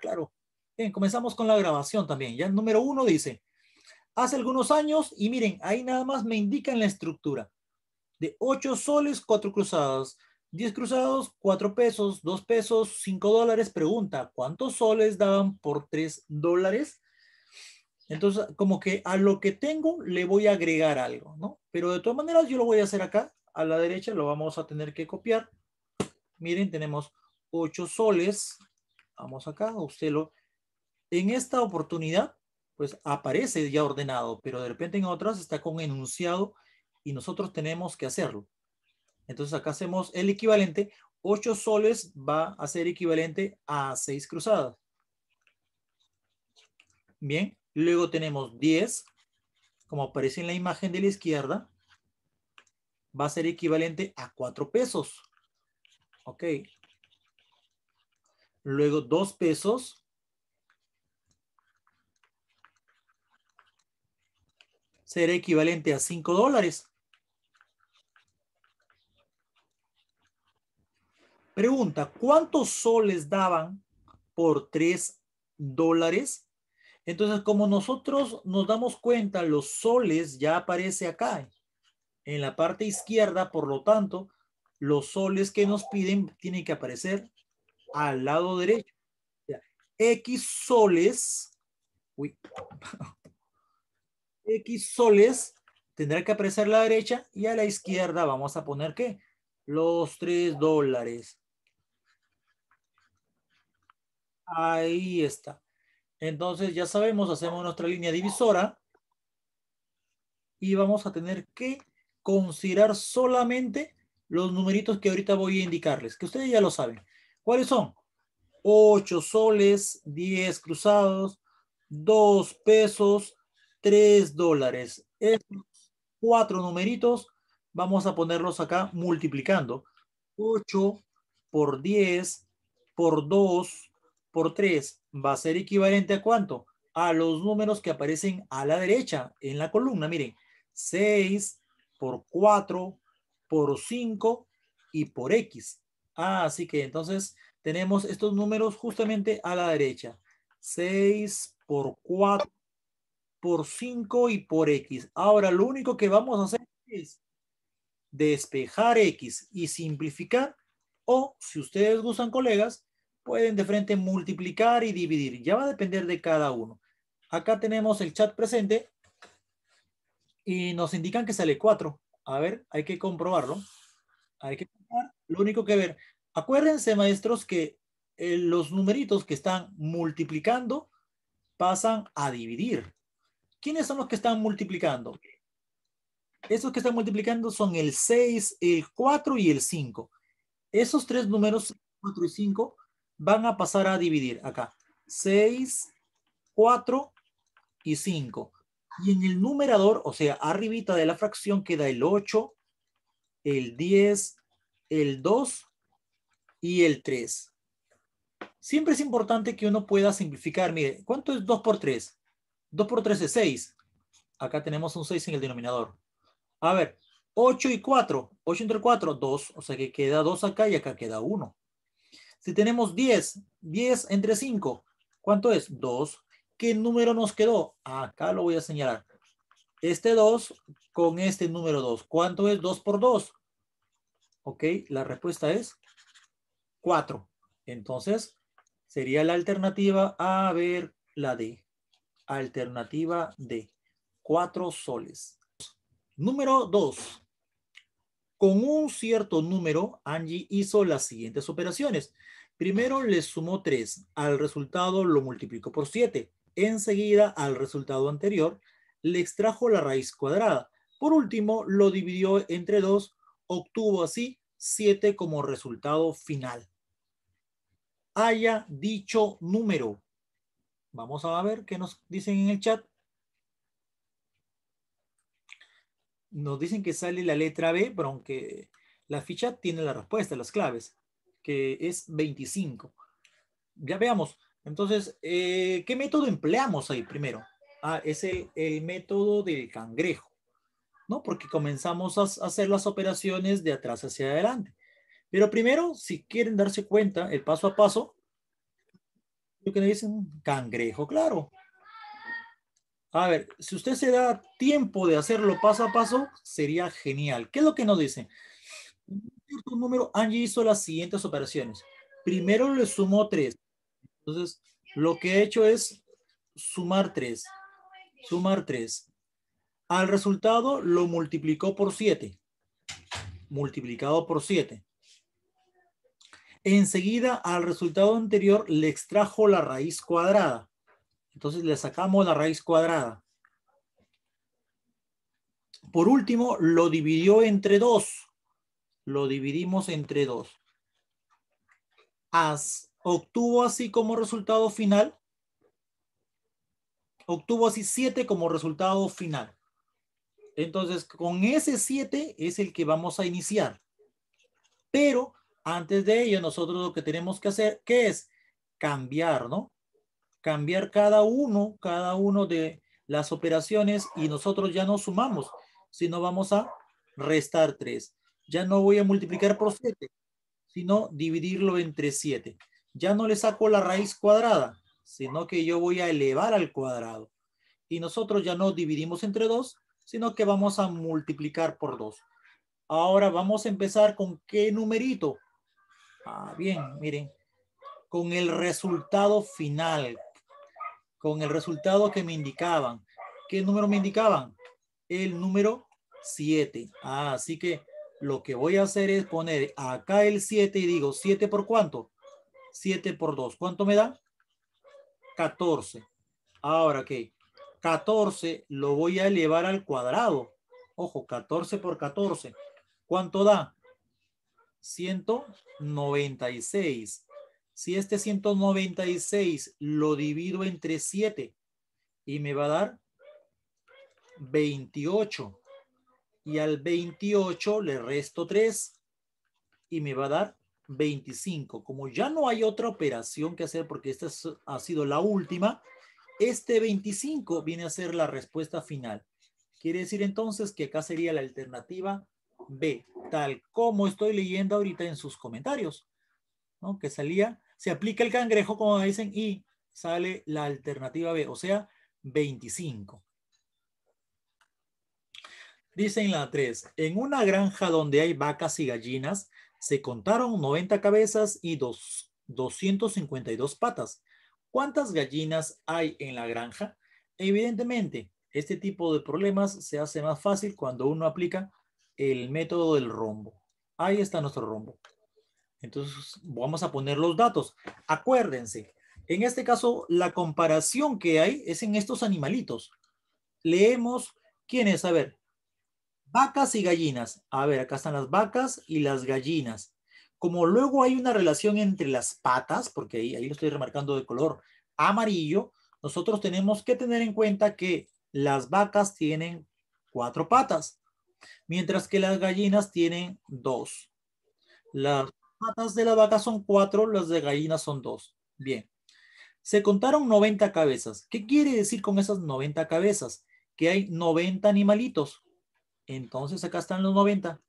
claro. Bien, comenzamos con la grabación también. Ya el número uno dice, hace algunos años, y miren, ahí nada más me indican la estructura. De 8 soles, 4 cruzados, 10 cruzados, 4 pesos, 2 pesos, 5 dólares. Pregunta, ¿cuántos soles daban por 3 dólares? Entonces, como que a lo que tengo le voy a agregar algo, ¿no? Pero de todas maneras yo lo voy a hacer acá, a la derecha lo vamos a tener que copiar. Miren, tenemos 8 soles, Vamos acá, usted lo... En esta oportunidad, pues aparece ya ordenado, pero de repente en otras está con enunciado y nosotros tenemos que hacerlo. Entonces acá hacemos el equivalente. 8 soles va a ser equivalente a 6 cruzadas. Bien, luego tenemos 10, como aparece en la imagen de la izquierda, va a ser equivalente a 4 pesos. Ok, luego dos pesos, será equivalente a cinco dólares. Pregunta, ¿cuántos soles daban por tres dólares? Entonces, como nosotros nos damos cuenta, los soles ya aparece acá, en la parte izquierda, por lo tanto, los soles que nos piden tienen que aparecer al lado derecho. X soles, uy, X soles tendrá que aparecer a la derecha y a la izquierda vamos a poner ¿qué? Los 3 dólares. Ahí está. Entonces ya sabemos, hacemos nuestra línea divisora y vamos a tener que considerar solamente los numeritos que ahorita voy a indicarles, que ustedes ya lo saben. ¿Cuáles son? 8 soles, 10 cruzados, 2 pesos, 3 dólares. Estos cuatro numeritos vamos a ponerlos acá multiplicando. 8 por 10 por 2 por 3 va a ser equivalente a cuánto? A los números que aparecen a la derecha en la columna. Miren, 6 por 4 por 5 y por X. Ah, así que entonces tenemos estos números justamente a la derecha. 6 por 4, por 5 y por X. Ahora lo único que vamos a hacer es despejar X y simplificar. O si ustedes gustan, colegas, pueden de frente multiplicar y dividir. Ya va a depender de cada uno. Acá tenemos el chat presente y nos indican que sale 4. A ver, hay que comprobarlo. Hay que comprobar lo único que ver. Acuérdense, maestros, que eh, los numeritos que están multiplicando pasan a dividir. ¿Quiénes son los que están multiplicando? Esos que están multiplicando son el 6, el 4 y el 5. Esos tres números, 4 y 5, van a pasar a dividir acá. 6, 4 y 5. Y en el numerador, o sea, arribita de la fracción queda el 8, el 10, el 2 y el 3. Siempre es importante que uno pueda simplificar. Mire, ¿cuánto es 2 por 3? 2 por 3 es 6. Acá tenemos un 6 en el denominador. A ver, 8 y 4. 8 entre 4, 2. O sea que queda 2 acá y acá queda 1. Si tenemos 10, 10 entre 5, ¿cuánto es? 2. ¿Qué número nos quedó? Acá lo voy a señalar. Este 2 con este número 2. ¿Cuánto es 2 por 2? ¿Ok? La respuesta es 4. Entonces, sería la alternativa A ver la de Alternativa de 4 soles. Número 2. Con un cierto número, Angie hizo las siguientes operaciones. Primero le sumó 3. Al resultado lo multiplicó por 7. Enseguida, al resultado anterior, le extrajo la raíz cuadrada. Por último, lo dividió entre 2. Obtuvo así 7 como resultado final. Haya dicho número. Vamos a ver qué nos dicen en el chat. Nos dicen que sale la letra B, pero aunque la ficha tiene la respuesta, las claves, que es 25. Ya veamos. Entonces, eh, ¿qué método empleamos ahí primero? Ah, es el, el método del cangrejo. ¿no? Porque comenzamos a hacer las operaciones de atrás hacia adelante. Pero primero, si quieren darse cuenta, el paso a paso, lo que le dicen cangrejo, claro. A ver, si usted se da tiempo de hacerlo paso a paso, sería genial. ¿Qué es lo que nos dicen? Un número, Angie hizo las siguientes operaciones. Primero le sumó tres. Entonces, lo que he hecho es sumar tres. sumar tres. Al resultado lo multiplicó por 7. Multiplicado por 7. Enseguida al resultado anterior le extrajo la raíz cuadrada. Entonces le sacamos la raíz cuadrada. Por último, lo dividió entre 2. Lo dividimos entre 2. obtuvo así como resultado final. Obtuvo así 7 como resultado final. Entonces, con ese 7 es el que vamos a iniciar. Pero antes de ello, nosotros lo que tenemos que hacer, ¿qué es? Cambiar, ¿no? Cambiar cada uno, cada uno de las operaciones y nosotros ya no sumamos, sino vamos a restar 3. Ya no voy a multiplicar por 7, sino dividirlo entre 7. Ya no le saco la raíz cuadrada, sino que yo voy a elevar al cuadrado. Y nosotros ya no dividimos entre 2, sino que vamos a multiplicar por 2. Ahora vamos a empezar con qué numerito. Ah, bien, miren, con el resultado final, con el resultado que me indicaban. ¿Qué número me indicaban? El número 7. Ah, así que lo que voy a hacer es poner acá el 7 y digo, ¿7 por cuánto? 7 por 2. ¿Cuánto me da? 14. Ahora, ok. 14 lo voy a elevar al cuadrado. Ojo, 14 por 14. ¿Cuánto da? 196. Si este 196 lo divido entre 7 y me va a dar 28. Y al 28 le resto 3 y me va a dar 25. Como ya no hay otra operación que hacer porque esta ha sido la última, este 25 viene a ser la respuesta final. Quiere decir entonces que acá sería la alternativa B, tal como estoy leyendo ahorita en sus comentarios, ¿no? Que salía, se aplica el cangrejo, como dicen, y sale la alternativa B, o sea, 25. Dicen la 3, en una granja donde hay vacas y gallinas, se contaron 90 cabezas y dos, 252 patas. ¿Cuántas gallinas hay en la granja? Evidentemente, este tipo de problemas se hace más fácil cuando uno aplica el método del rombo. Ahí está nuestro rombo. Entonces, vamos a poner los datos. Acuérdense, en este caso, la comparación que hay es en estos animalitos. Leemos, ¿quiénes? A ver, vacas y gallinas. A ver, acá están las vacas y las gallinas como luego hay una relación entre las patas, porque ahí, lo estoy remarcando de color amarillo, nosotros tenemos que tener en cuenta que las vacas tienen cuatro patas, mientras que las gallinas tienen dos. Las patas de la vaca son cuatro, las de gallinas son dos. Bien. Se contaron 90 cabezas. ¿Qué quiere decir con esas 90 cabezas? Que hay 90 animalitos. Entonces acá están los 90.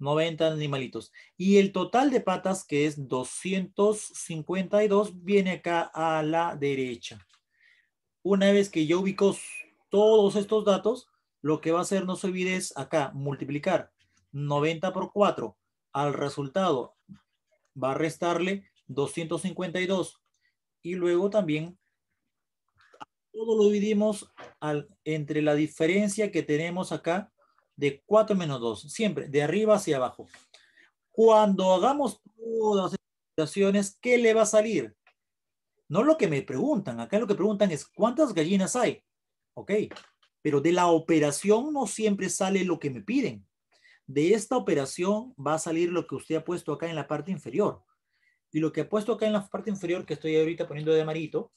90 animalitos. Y el total de patas, que es 252, viene acá a la derecha. Una vez que yo ubico todos estos datos, lo que va a hacer, no se olvide, es acá multiplicar 90 por 4 al resultado. Va a restarle 252. Y luego también todo lo dividimos al, entre la diferencia que tenemos acá de 4 menos 2, siempre de arriba hacia abajo. Cuando hagamos todas las operaciones, ¿qué le va a salir? No lo que me preguntan, acá lo que preguntan es ¿cuántas gallinas hay? Ok, pero de la operación no siempre sale lo que me piden. De esta operación va a salir lo que usted ha puesto acá en la parte inferior. Y lo que ha puesto acá en la parte inferior, que estoy ahorita poniendo de amarito,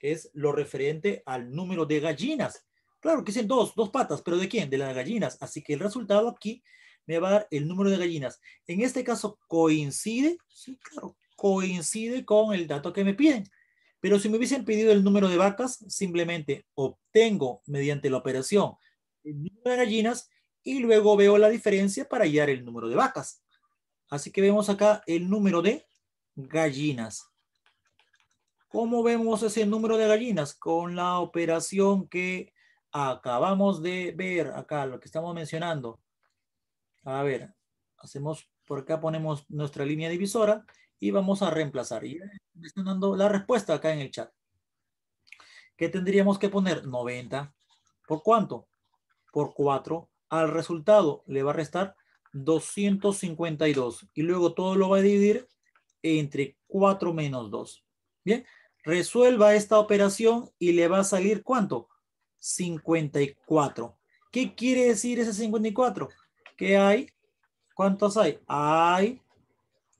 es lo referente al número de gallinas. Claro que dicen dos, dos patas, pero ¿de quién? De las gallinas. Así que el resultado aquí me va a dar el número de gallinas. En este caso coincide, sí, claro, coincide con el dato que me piden. Pero si me hubiesen pedido el número de vacas, simplemente obtengo mediante la operación el número de gallinas y luego veo la diferencia para hallar el número de vacas. Así que vemos acá el número de gallinas. ¿Cómo vemos ese número de gallinas? Con la operación que acabamos de ver acá, lo que estamos mencionando. A ver, hacemos, por acá ponemos nuestra línea divisora y vamos a reemplazar. Y me están dando la respuesta acá en el chat. ¿Qué tendríamos que poner? 90. ¿Por cuánto? Por 4. Al resultado le va a restar 252. Y luego todo lo va a dividir entre 4 menos 2. Bien, resuelva esta operación y le va a salir ¿cuánto? 54. ¿Qué quiere decir ese 54? ¿qué hay, ¿cuántos hay? Hay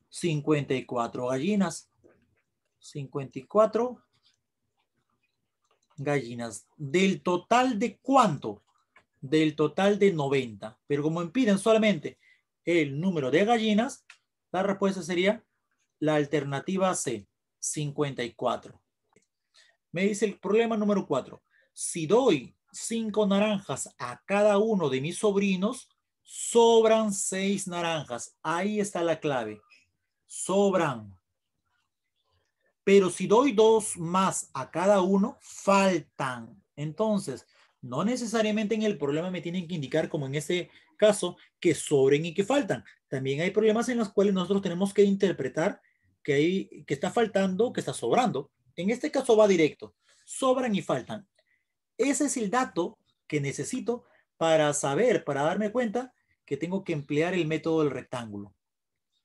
54 gallinas. 54 gallinas. ¿Del total de cuánto? Del total de 90. Pero como impiden solamente el número de gallinas, la respuesta sería la alternativa C, 54. Me dice el problema número 4 si doy cinco naranjas a cada uno de mis sobrinos, sobran seis naranjas. Ahí está la clave. Sobran. Pero si doy dos más a cada uno, faltan. Entonces, no necesariamente en el problema me tienen que indicar, como en este caso, que sobren y que faltan. También hay problemas en los cuales nosotros tenemos que interpretar que, que está faltando, que está sobrando. En este caso va directo. Sobran y faltan. Ese es el dato que necesito para saber, para darme cuenta que tengo que emplear el método del rectángulo.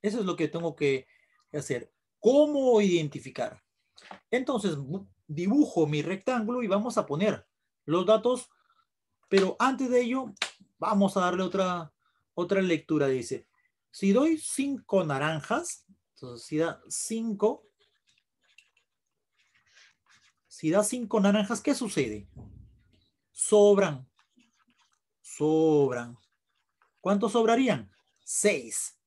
Eso es lo que tengo que hacer. ¿Cómo identificar? Entonces, dibujo mi rectángulo y vamos a poner los datos, pero antes de ello, vamos a darle otra, otra lectura. Dice, si doy cinco naranjas, entonces si da cinco, si da cinco naranjas, ¿qué sucede? sobran. Sobran. ¿Cuántos sobrarían? Seis.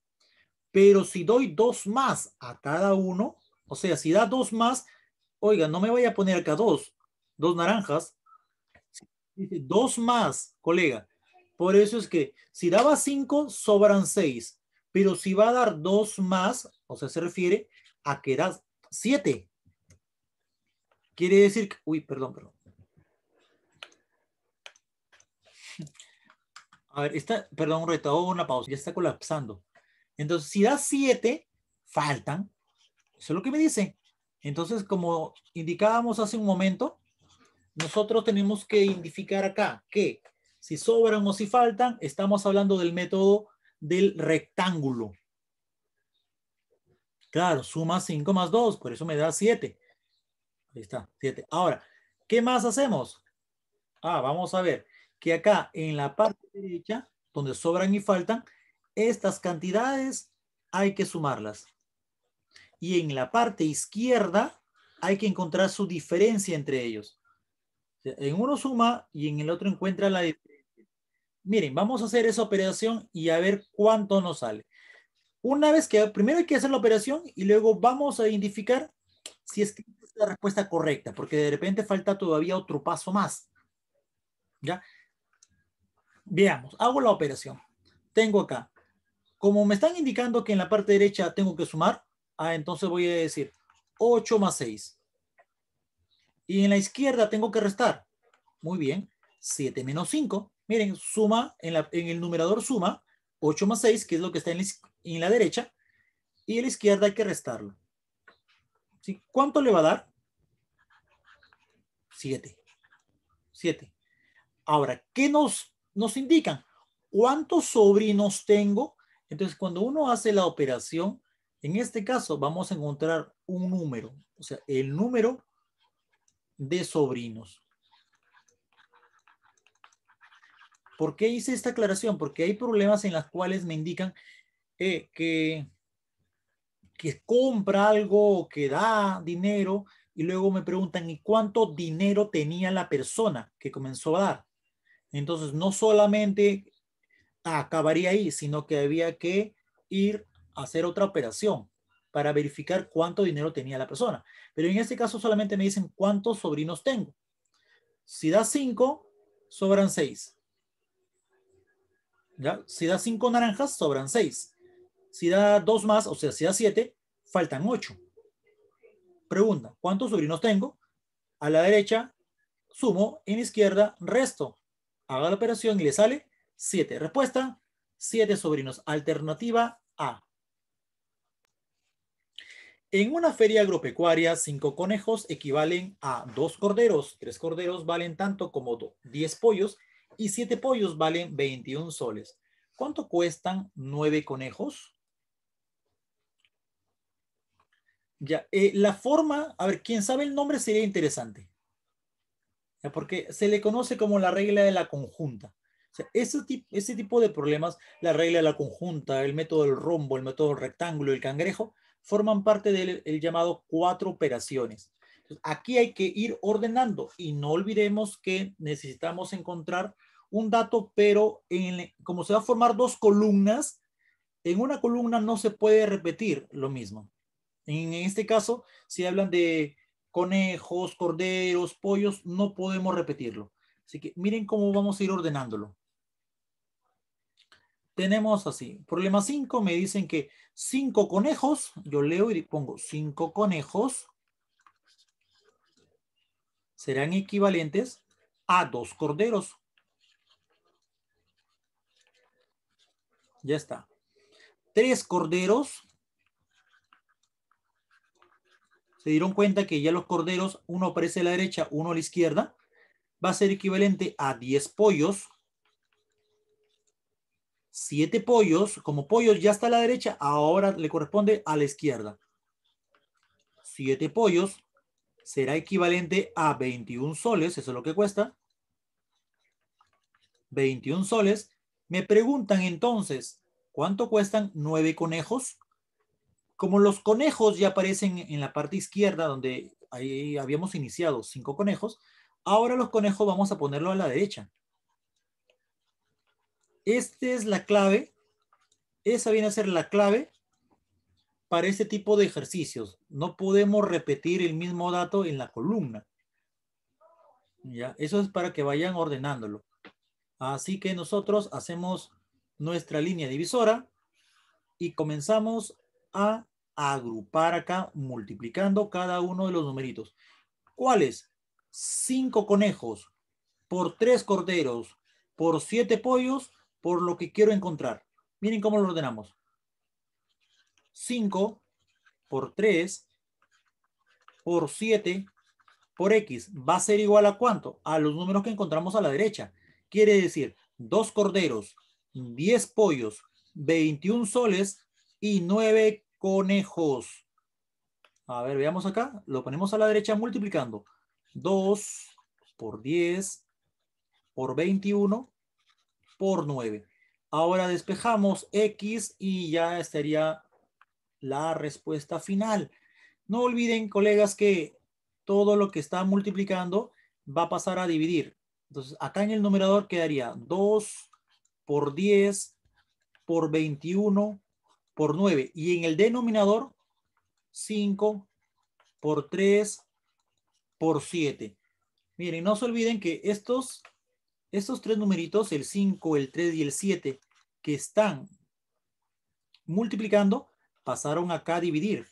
Pero si doy dos más a cada uno, o sea, si da dos más, oiga, no me voy a poner acá dos, dos naranjas. dos más, colega. Por eso es que si daba cinco, sobran seis. Pero si va a dar dos más, o sea, se refiere a que da siete. Quiere decir, que, uy, perdón, perdón. A ver, está, perdón, reto, una pausa, ya está colapsando. Entonces, si da 7, faltan. Eso es lo que me dice. Entonces, como indicábamos hace un momento, nosotros tenemos que identificar acá que si sobran o si faltan, estamos hablando del método del rectángulo. Claro, suma 5 más 2, por eso me da 7. Ahí está, 7. Ahora, ¿qué más hacemos? Ah, vamos a ver que acá en la parte derecha, donde sobran y faltan, estas cantidades hay que sumarlas. Y en la parte izquierda hay que encontrar su diferencia entre ellos. En uno suma y en el otro encuentra la diferencia. Miren, vamos a hacer esa operación y a ver cuánto nos sale. Una vez que primero hay que hacer la operación y luego vamos a identificar si es que es la respuesta correcta, porque de repente falta todavía otro paso más. ¿Ya? Veamos, hago la operación. Tengo acá, como me están indicando que en la parte derecha tengo que sumar, ah, entonces voy a decir 8 más 6. Y en la izquierda tengo que restar. Muy bien, 7 menos 5. Miren, suma, en, el numerador suma 8 más 6, que es lo que está en la, derecha, y en la izquierda hay que restarlo. ¿Cuánto le va a dar? 7. 7. Ahora, ¿qué nos nos indican cuántos sobrinos tengo. Entonces, cuando uno hace la operación, en este caso vamos a encontrar un número, o sea, el número de sobrinos. ¿Por qué hice esta aclaración? Porque hay problemas en las cuales me indican eh, que, que compra algo, que da dinero, y luego me preguntan, ¿y cuánto dinero tenía la persona que comenzó a dar? Entonces, no solamente acabaría ahí, sino que había que ir a hacer otra operación para verificar cuánto dinero tenía la persona. Pero en este caso solamente me dicen cuántos sobrinos tengo. Si da cinco, sobran seis. Si da cinco naranjas, sobran seis. Si da dos más, o sea, si da siete, faltan ocho. Pregunta, ¿cuántos sobrinos tengo? A la derecha, sumo, en izquierda, resto. Haga la operación y le sale 7. Respuesta, 7 sobrinos. Alternativa A. En una feria agropecuaria, 5 conejos equivalen a 2 corderos. 3 corderos valen tanto como 10 pollos y 7 pollos valen 21 soles. ¿Cuánto cuestan 9 conejos? Ya, eh, la forma, a ver, quién sabe el nombre sería interesante porque se le conoce como la regla de la conjunta. ese, ese tipo de problemas, la regla de la conjunta, el método del rombo, el método del rectángulo, el cangrejo, forman parte del llamado cuatro operaciones. aquí hay que ir ordenando y no olvidemos que necesitamos encontrar un dato, pero como se va a formar dos columnas, en una columna no se puede repetir lo mismo. En este caso, si hablan de conejos, corderos, pollos, no podemos repetirlo. Así que miren cómo vamos a ir ordenándolo. Tenemos así, problema 5, me dicen que cinco conejos, yo leo y pongo cinco conejos serán equivalentes a dos corderos. Ya está. Tres corderos se dieron cuenta que ya los corderos, uno aparece a la derecha, uno a la izquierda, va a ser equivalente a 10 pollos, 7 pollos, como pollos ya está a la derecha, ahora le corresponde a la izquierda. 7 pollos será equivalente a 21 soles, eso es lo que cuesta. 21 soles. Me preguntan entonces, ¿cuánto cuestan 9 conejos? Como los conejos ya aparecen en la parte izquierda, donde ahí habíamos iniciado cinco conejos, ahora los conejos vamos a ponerlo a la derecha. Esta es la clave, esa viene a ser la clave para este tipo de ejercicios. No podemos repetir el mismo dato en la columna. ¿Ya? Eso es para que vayan ordenándolo. Así que nosotros hacemos nuestra línea divisora y comenzamos a agrupar acá multiplicando cada uno de los numeritos. ¿Cuáles? Cinco conejos por tres corderos por siete pollos por lo que quiero encontrar. Miren cómo lo ordenamos. Cinco por tres por siete por x va a ser igual a cuánto? A los números que encontramos a la derecha. Quiere decir dos corderos, diez pollos, 21 soles y 9 conejos. A ver, veamos acá. Lo ponemos a la derecha multiplicando. 2 por 10 por 21 por 9. Ahora despejamos X y ya estaría la respuesta final. No olviden, colegas, que todo lo que está multiplicando va a pasar a dividir. Entonces, acá en el numerador quedaría 2 por 10 por 21 por 9. Y en el denominador, 5 por 3 por 7. Miren, no se olviden que estos, estos tres numeritos, el 5, el 3 y el 7, que están multiplicando, pasaron acá a dividir.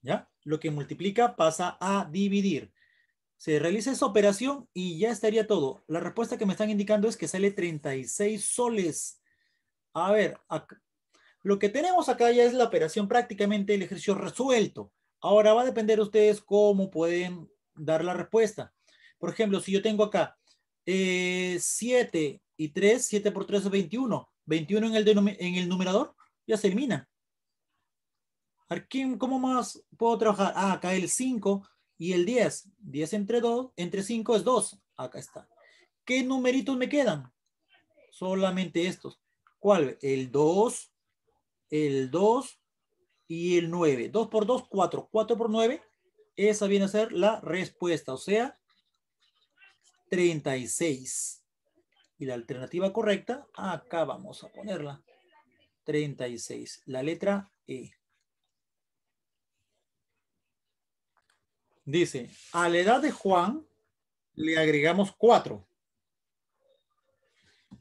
¿Ya? Lo que multiplica pasa a dividir. Se realiza esa operación y ya estaría todo. La respuesta que me están indicando es que sale 36 soles. A ver, acá, lo que tenemos acá ya es la operación prácticamente el ejercicio resuelto. Ahora va a depender de ustedes cómo pueden dar la respuesta. Por ejemplo, si yo tengo acá 7 eh, y 3, 7 por 3 es 21. 21 en el, en el numerador ya se elimina. ¿Cómo más puedo trabajar? Ah, acá el 5 y el 10. 10 entre 2, entre 5 es 2. Acá está. ¿Qué numeritos me quedan? Solamente estos. ¿Cuál? El 2, el 2 y el 9. 2 por 2, 4. 4 por 9, esa viene a ser la respuesta, o sea, 36. Y la alternativa correcta, acá vamos a ponerla. 36, la letra E. Dice, a la edad de Juan le agregamos 4.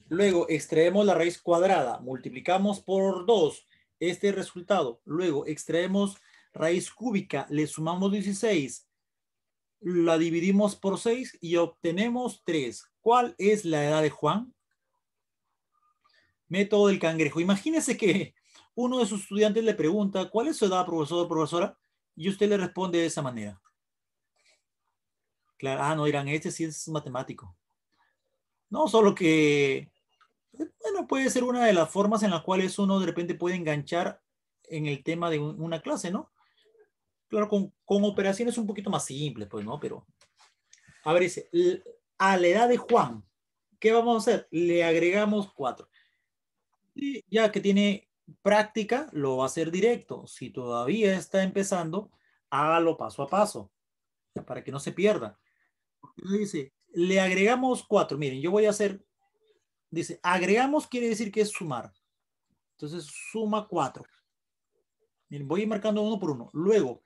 Luego extraemos la raíz cuadrada, multiplicamos por 2, este resultado. Luego extraemos raíz cúbica, le sumamos 16, la dividimos por 6 y obtenemos 3. ¿Cuál es la edad de Juan? Método del cangrejo. Imagínese que uno de sus estudiantes le pregunta, ¿cuál es su edad, profesor o profesora? Y usted le responde de esa manera. Claro, ah, no dirán, este sí es matemático. No, solo que bueno, puede ser una de las formas en las cuales uno de repente puede enganchar en el tema de una clase, ¿no? Claro, con, operaciones un poquito más simples, pues, ¿no? Pero, a ver, dice, a la edad de Juan, ¿qué vamos a hacer? Le agregamos cuatro. Y ya que tiene práctica, lo va a hacer directo. Si todavía está empezando, hágalo paso a paso, para que no se pierda. Dice, le agregamos cuatro. Miren, yo voy a hacer dice, agregamos quiere decir que es sumar. Entonces suma 4. Miren, voy marcando uno por uno. Luego,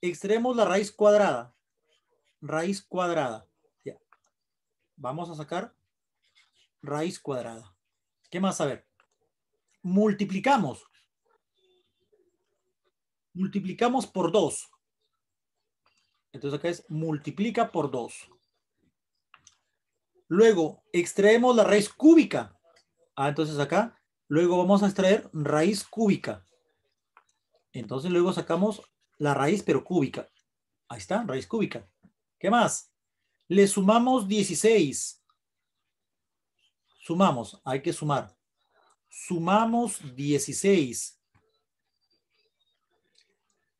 extraemos la raíz cuadrada. Raíz cuadrada. Ya. Vamos a sacar raíz cuadrada. ¿Qué más? A ver. Multiplicamos. Multiplicamos por 2. Entonces acá es multiplica por 2. Luego extraemos la raíz cúbica. Ah, entonces acá. Luego vamos a extraer raíz cúbica. Entonces luego sacamos la raíz pero cúbica. Ahí está, raíz cúbica. ¿Qué más? Le sumamos 16. Sumamos, hay que sumar. Sumamos 16.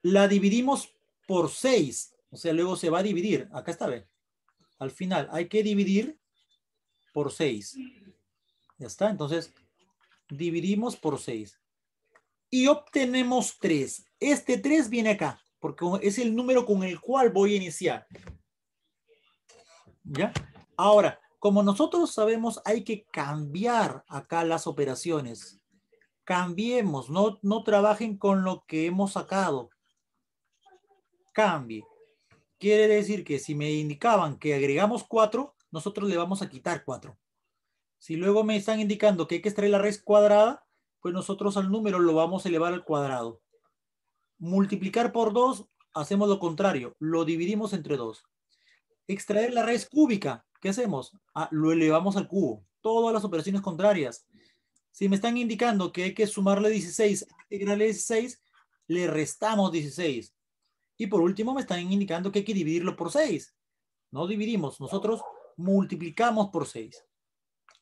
La dividimos por 6. O sea, luego se va a dividir. Acá está, ve. Al final hay que dividir por 6. Ya está, entonces dividimos por 6. Y obtenemos 3. Este 3 viene acá, porque es el número con el cual voy a iniciar. ¿Ya? Ahora, como nosotros sabemos, hay que cambiar acá las operaciones. Cambiemos, no, no trabajen con lo que hemos sacado. Cambie. Quiere decir que si me indicaban que agregamos 4, nosotros le vamos a quitar 4. Si luego me están indicando que hay que extraer la raíz cuadrada, pues nosotros al número lo vamos a elevar al cuadrado. Multiplicar por 2, hacemos lo contrario, lo dividimos entre 2. Extraer la raíz cúbica, ¿qué hacemos? Ah, lo elevamos al cubo. Todas las operaciones contrarias. Si me están indicando que hay que sumarle 16, integrarle 16, le restamos 16. Y por último me están indicando que hay que dividirlo por 6. No dividimos. Nosotros multiplicamos por 6.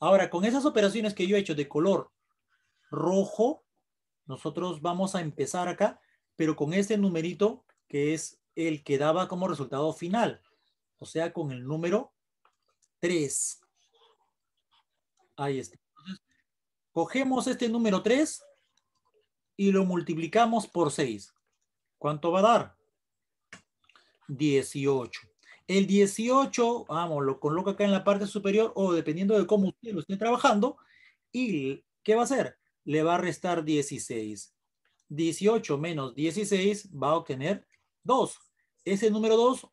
Ahora, con esas operaciones que yo he hecho de color rojo, nosotros vamos a empezar acá, pero con este numerito que es el que daba como resultado final, o sea, con el número 3. Ahí está. cogemos este número 3 y lo multiplicamos por 6. ¿Cuánto va a dar? 18. El 18, vamos, lo coloca acá en la parte superior o dependiendo de cómo usted lo esté trabajando. ¿Y qué va a hacer? Le va a restar 16. 18 menos 16 va a obtener 2. Ese número 2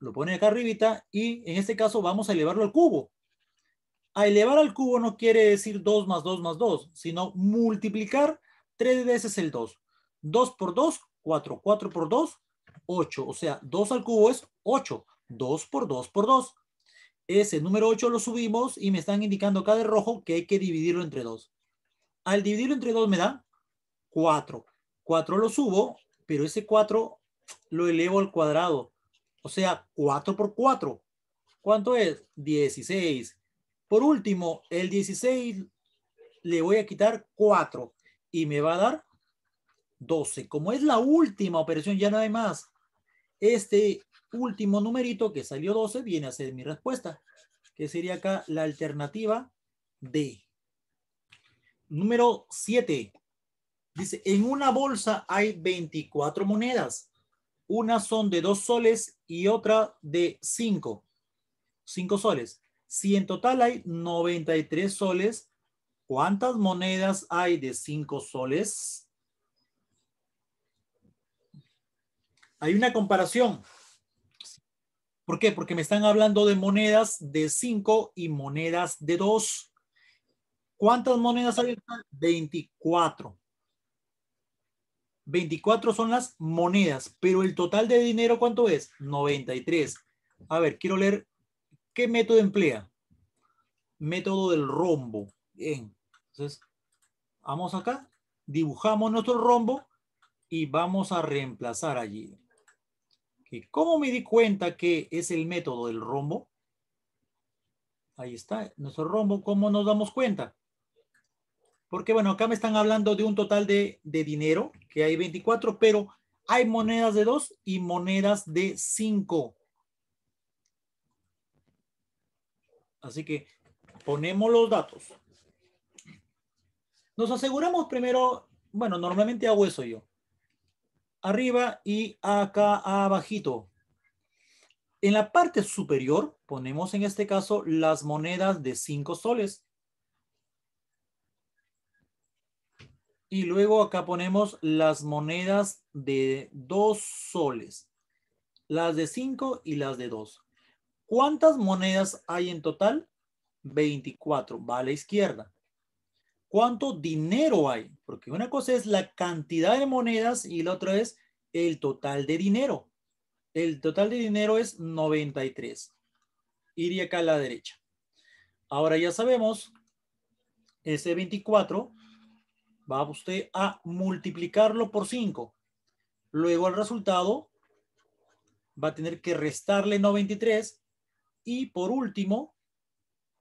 lo pone acá arribita y en este caso vamos a elevarlo al cubo. A elevar al cubo no quiere decir 2 más 2 más 2, sino multiplicar 3 veces el 2. 2 por 2, 4. 4 por 2, 8. O sea, 2 al cubo es 8. 2 por 2 por 2. Ese número 8 lo subimos y me están indicando acá de rojo que hay que dividirlo entre 2. Al dividirlo entre 2 me da 4. 4 lo subo, pero ese 4 lo elevo al cuadrado. O sea, 4 por 4. ¿Cuánto es? 16. Por último, el 16 le voy a quitar 4 y me va a dar 12. Como es la última operación, ya nada más. Este último numerito que salió 12 viene a ser mi respuesta, que sería acá la alternativa D. Número 7. Dice, en una bolsa hay 24 monedas. Una son de 2 soles y otra de 5. 5 soles. Si en total hay 93 soles, ¿cuántas monedas hay de 5 soles? hay una comparación. ¿Por qué? Porque me están hablando de monedas de 5 y monedas de 2. ¿Cuántas monedas hay? 24. 24 son las monedas, pero el total de dinero, ¿cuánto es? 93. A ver, quiero leer qué método emplea. Método del rombo. Bien. Entonces, vamos acá, dibujamos nuestro rombo y vamos a reemplazar allí. ¿Cómo me di cuenta que es el método del rombo? Ahí está, nuestro rombo. ¿Cómo nos damos cuenta? Porque, bueno, acá me están hablando de un total de, de dinero, que hay 24, pero hay monedas de 2 y monedas de 5. Así que ponemos los datos. Nos aseguramos primero, bueno, normalmente hago eso yo arriba y acá abajito. En la parte superior ponemos en este caso las monedas de 5 soles. Y luego acá ponemos las monedas de 2 soles. Las de 5 y las de 2. ¿Cuántas monedas hay en total? 24. Va a la izquierda cuánto dinero hay, porque una cosa es la cantidad de monedas y la otra es el total de dinero. El total de dinero es 93. Iría acá a la derecha. Ahora ya sabemos, ese 24 va usted a multiplicarlo por 5. Luego el resultado va a tener que restarle 93. Y por último,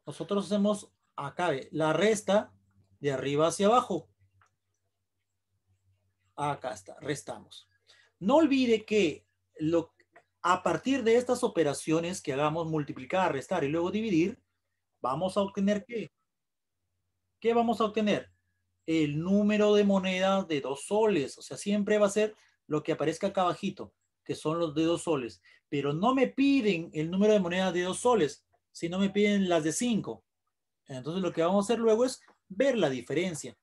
nosotros hacemos acá la resta de arriba hacia abajo. Acá está, restamos. No olvide que lo, a partir de estas operaciones que hagamos multiplicar, restar y luego dividir, vamos a obtener qué? ¿Qué vamos a obtener? El número de monedas de dos soles. O sea, siempre va a ser lo que aparezca acá abajito, que son los de dos soles. Pero no me piden el número de monedas de dos soles, sino me piden las de cinco. Entonces lo que vamos a hacer luego es ver la diferencia.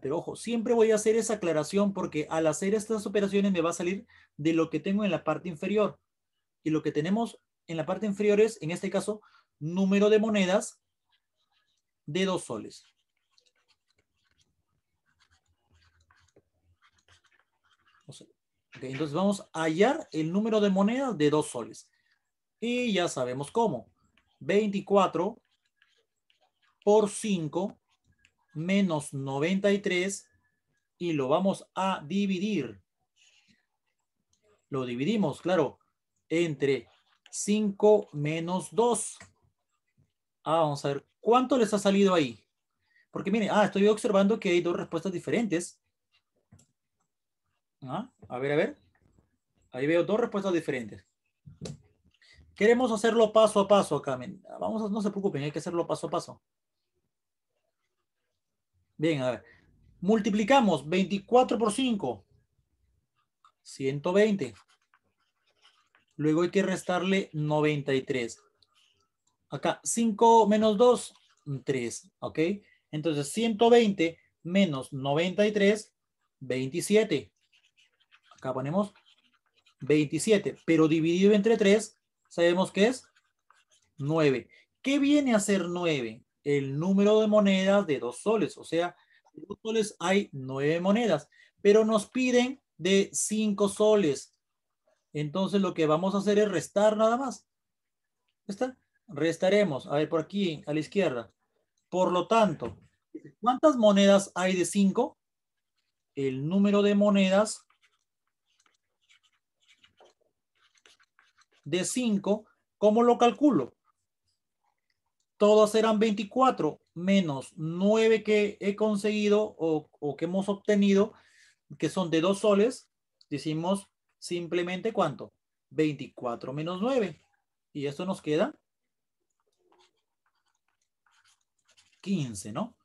Pero ojo, siempre voy a hacer esa aclaración porque al hacer estas operaciones me va a salir de lo que tengo en la parte inferior. Y lo que tenemos en la parte inferior es, en este caso, número de monedas de dos soles. entonces vamos a hallar el número de monedas de dos soles. Y ya sabemos cómo. 24 por 5 menos 93 y lo vamos a dividir. Lo dividimos, claro, entre 5 menos 2. Ah, vamos a ver, ¿cuánto les ha salido ahí? Porque miren, ah, estoy observando que hay dos respuestas diferentes. Ah, a ver, a ver. Ahí veo dos respuestas diferentes. Queremos hacerlo paso a paso acá. Vamos, no se preocupen, hay que hacerlo paso a paso. Bien, a ver. Multiplicamos 24 por 5. 120. Luego hay que restarle 93. Acá 5 menos 2, 3. ¿Ok? Entonces 120 menos 93, 27. Acá ponemos 27. Pero dividido entre 3, sabemos que es 9. ¿Qué viene a ser 9? el número de monedas de dos soles. O sea, de dos soles hay nueve monedas, pero nos piden de cinco soles. Entonces lo que vamos a hacer es restar nada más. ¿Está? Restaremos. A ver, por aquí, a la izquierda. Por lo tanto, ¿cuántas monedas hay de cinco? El número de monedas de cinco, ¿cómo lo calculo? todos eran 24 menos 9 que he conseguido o, que hemos obtenido, que son de 2 soles, decimos simplemente cuánto? 24 menos 9. Y esto nos queda 15, ¿no?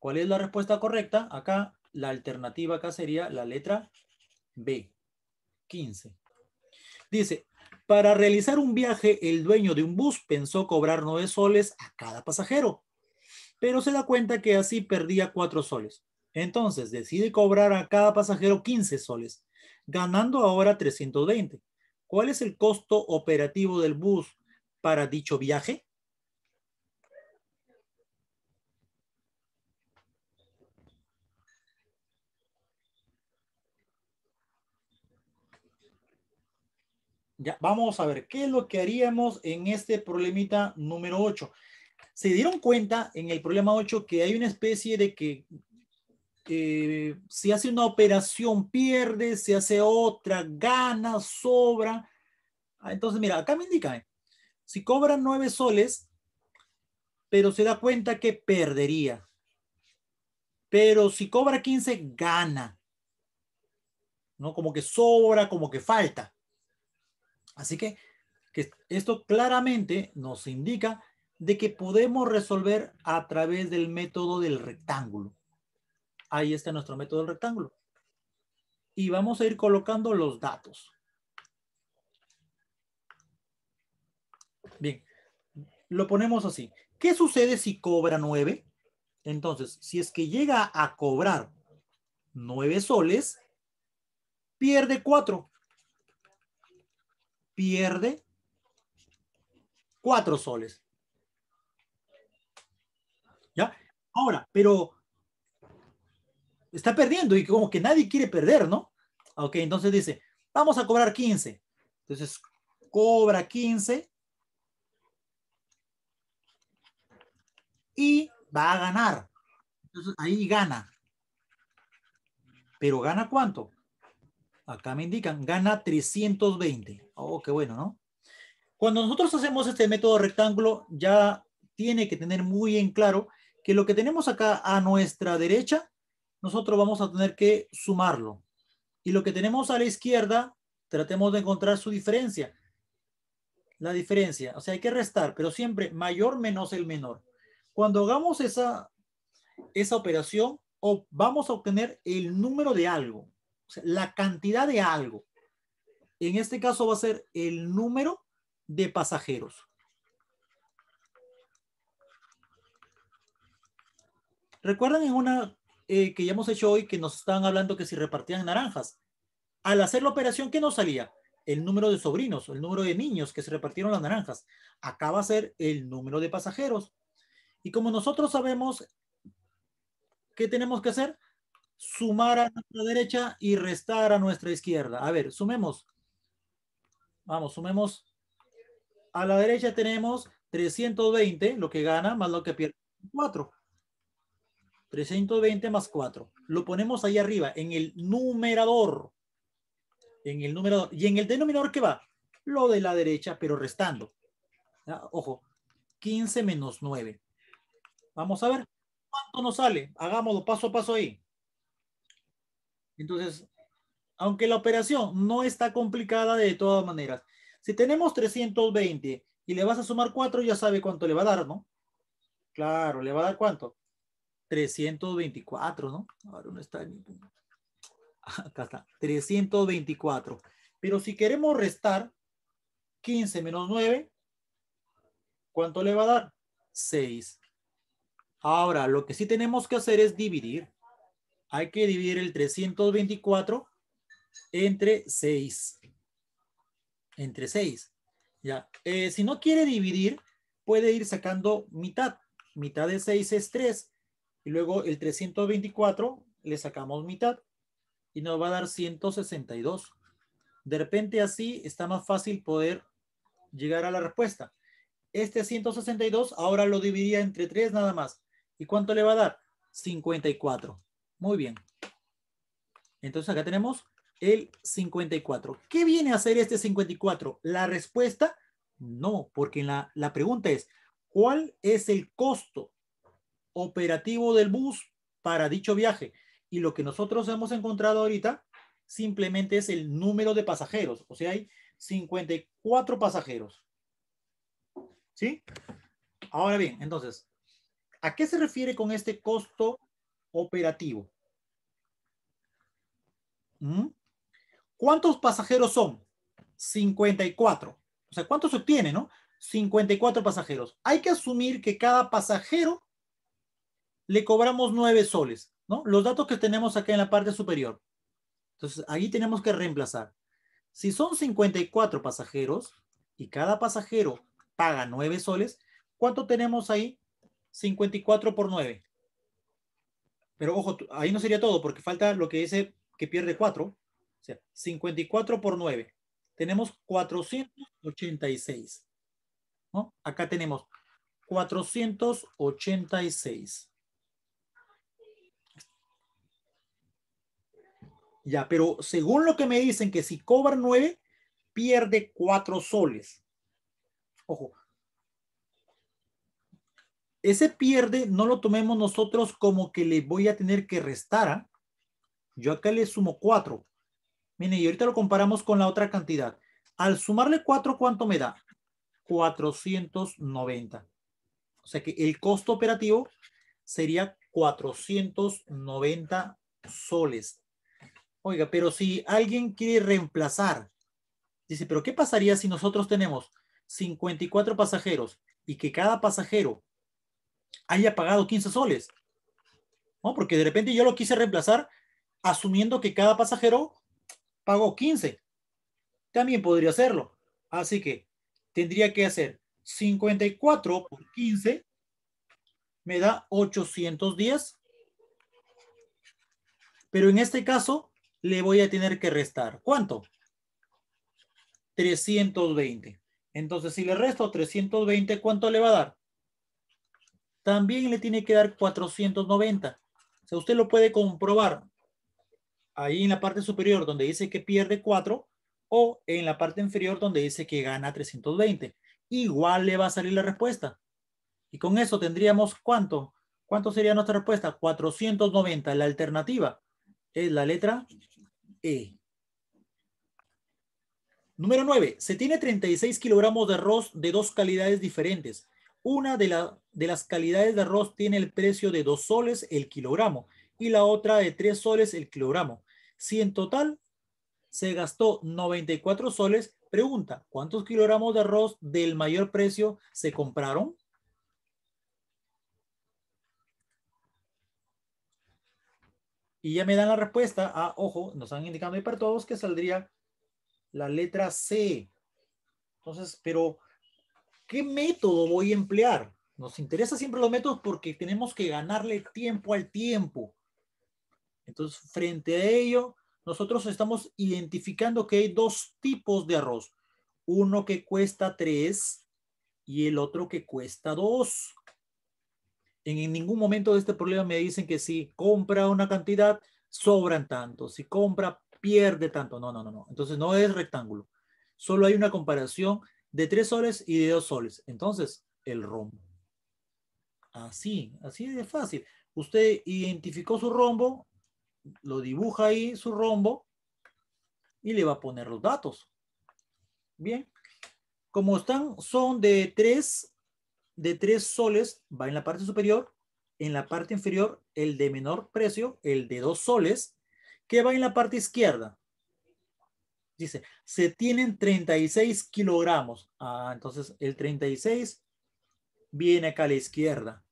¿Cuál es la respuesta correcta? Acá la alternativa acá sería la letra B, 15. Dice, para realizar un viaje, el dueño de un bus pensó cobrar nueve soles a cada pasajero, pero se da cuenta que así perdía cuatro soles. Entonces decide cobrar a cada pasajero 15 soles, ganando ahora 320. ¿Cuál es el costo operativo del bus para dicho viaje? vamos a ver, ¿qué es lo que haríamos en este problemita número 8? Se dieron cuenta en el problema 8 que hay una especie de que si hace una operación pierde, si hace otra gana, sobra. Ah, entonces, mira, acá me indica, ¿eh? si cobra 9 soles, pero se da cuenta que perdería. Pero si cobra 15, gana. ¿No? Como que sobra, como que falta. Así que, esto claramente nos indica de que podemos resolver a través del método del rectángulo. Ahí está nuestro método del rectángulo. Y vamos a ir colocando los datos. Bien, lo ponemos así. ¿Qué sucede si cobra 9? Entonces, si es que llega a cobrar 9 soles, pierde 4 pierde cuatro soles. ¿Ya? Ahora, pero está perdiendo y como que nadie quiere perder, ¿no? Ok, entonces dice, vamos a cobrar 15. Entonces, cobra 15 y va a ganar. Entonces, ahí gana. Pero gana cuánto? Acá me indican, gana 320. Oh, qué bueno, ¿no? Cuando nosotros hacemos este método rectángulo, ya tiene que tener muy en claro que lo que tenemos acá a nuestra derecha, nosotros vamos a tener que sumarlo. Y lo que tenemos a la izquierda, tratemos de encontrar su diferencia. La diferencia, o sea, hay que restar, pero siempre mayor menos el menor. Cuando hagamos esa, esa operación, vamos a obtener el número de algo la cantidad de algo. En este caso va a ser el número de pasajeros. ¿Recuerdan en una eh, que ya hemos hecho hoy que nos estaban hablando que si repartían naranjas? Al hacer la operación, ¿qué nos salía? El número de sobrinos, el número de niños que se repartieron las naranjas. Acá va a ser el número de pasajeros. Y como nosotros sabemos, ¿qué tenemos que hacer? sumar a nuestra derecha y restar a nuestra izquierda. A ver, sumemos. Vamos, sumemos. A la derecha tenemos 320, lo que gana más lo que pierde. 4. 320 más 4. Lo ponemos ahí arriba, en el numerador. En el numerador. Y en el denominador, ¿qué va? Lo de la derecha, pero restando. Ojo, 15 menos 9. Vamos a ver cuánto nos sale. Hagámoslo paso a paso ahí. Entonces, aunque la operación no está complicada de todas maneras, si tenemos 320 y le vas a sumar 4, ya sabe cuánto le va a dar, ¿no? Claro, le va a dar cuánto? 324, ¿no? Ahora no está en Acá está, 324. Pero si queremos restar 15 menos 9, ¿cuánto le va a dar? 6. Ahora, lo que sí tenemos que hacer es dividir hay que dividir el 324 entre 6. Entre 6. Ya. Eh, si no quiere dividir, puede ir sacando mitad. Mitad de 6 es 3. Y luego el 324 le sacamos mitad. Y nos va a dar 162. De repente así está más fácil poder llegar a la respuesta. Este 162 ahora lo dividía entre 3 nada más. ¿Y cuánto le va a dar? 54. Muy bien. Entonces acá tenemos el 54. ¿Qué viene a hacer este 54? La respuesta, no, porque la, la pregunta es, ¿cuál es el costo operativo del bus para dicho viaje? Y lo que nosotros hemos encontrado ahorita simplemente es el número de pasajeros. O sea, hay 54 pasajeros. ¿Sí? Ahora bien, entonces, ¿a qué se refiere con este costo operativo. ¿Mm? ¿Cuántos pasajeros son? 54. O sea, ¿cuántos se obtiene, no? 54 pasajeros. Hay que asumir que cada pasajero le cobramos 9 soles, ¿no? Los datos que tenemos acá en la parte superior. Entonces, ahí tenemos que reemplazar. Si son 54 pasajeros y cada pasajero paga 9 soles, ¿cuánto tenemos ahí? 54 por 9. Pero ojo, ahí no sería todo, porque falta lo que dice que pierde 4. O sea, 54 por 9. Tenemos 486. ¿no? Acá tenemos 486. Ya, pero según lo que me dicen que si cobra 9, pierde 4 soles. Ojo, ese pierde no lo tomemos nosotros como que le voy a tener que restar. ¿ah? Yo acá le sumo cuatro. mire y ahorita lo comparamos con la otra cantidad. Al sumarle cuatro, ¿cuánto me da? 490. O sea que el costo operativo sería 490 soles. Oiga, pero si alguien quiere reemplazar, dice, pero ¿qué pasaría si nosotros tenemos 54 pasajeros y que cada pasajero haya pagado 15 soles. ¿no? Porque de repente yo lo quise reemplazar asumiendo que cada pasajero pagó 15. También podría hacerlo. Así que tendría que hacer 54 por 15 me da 810. Pero en este caso le voy a tener que restar. ¿Cuánto? 320. Entonces si le resto 320, ¿cuánto le va a dar? también le tiene que dar 490. O sea, usted lo puede comprobar ahí en la parte superior donde dice que pierde 4 o en la parte inferior donde dice que gana 320. Igual le va a salir la respuesta. Y con eso tendríamos cuánto? ¿Cuánto sería nuestra respuesta? 490. La alternativa es la letra E. Número 9. Se tiene 36 kilogramos de arroz de dos calidades diferentes. Una de, las calidades de arroz tiene el precio de 2 soles el kilogramo y la otra de 3 soles el kilogramo. Si en total se gastó 94 soles, pregunta, ¿cuántos kilogramos de arroz del mayor precio se compraron? Y ya me dan la respuesta a, ah, ojo, nos han indicando ahí para todos que saldría la letra C. Entonces, pero ¿qué método voy a emplear? Nos interesa siempre los métodos porque tenemos que ganarle tiempo al tiempo. Entonces, frente a ello, nosotros estamos identificando que hay dos tipos de arroz. Uno que cuesta tres y el otro que cuesta dos. En, ningún momento de este problema me dicen que si compra una cantidad, sobran tanto. Si compra, pierde tanto. No, no, no, no. Entonces no es rectángulo. Solo hay una comparación de tres soles y de dos soles. Entonces, el rombo. Así, así de fácil. Usted identificó su rombo, lo dibuja ahí, su rombo, y le va a poner los datos. Bien. Como están, son de tres, de tres soles, va en la parte superior, en la parte inferior el de menor precio, el de dos soles, que va en la parte izquierda dice, se tienen 36 kilogramos. Ah, entonces el 36 viene acá a la izquierda.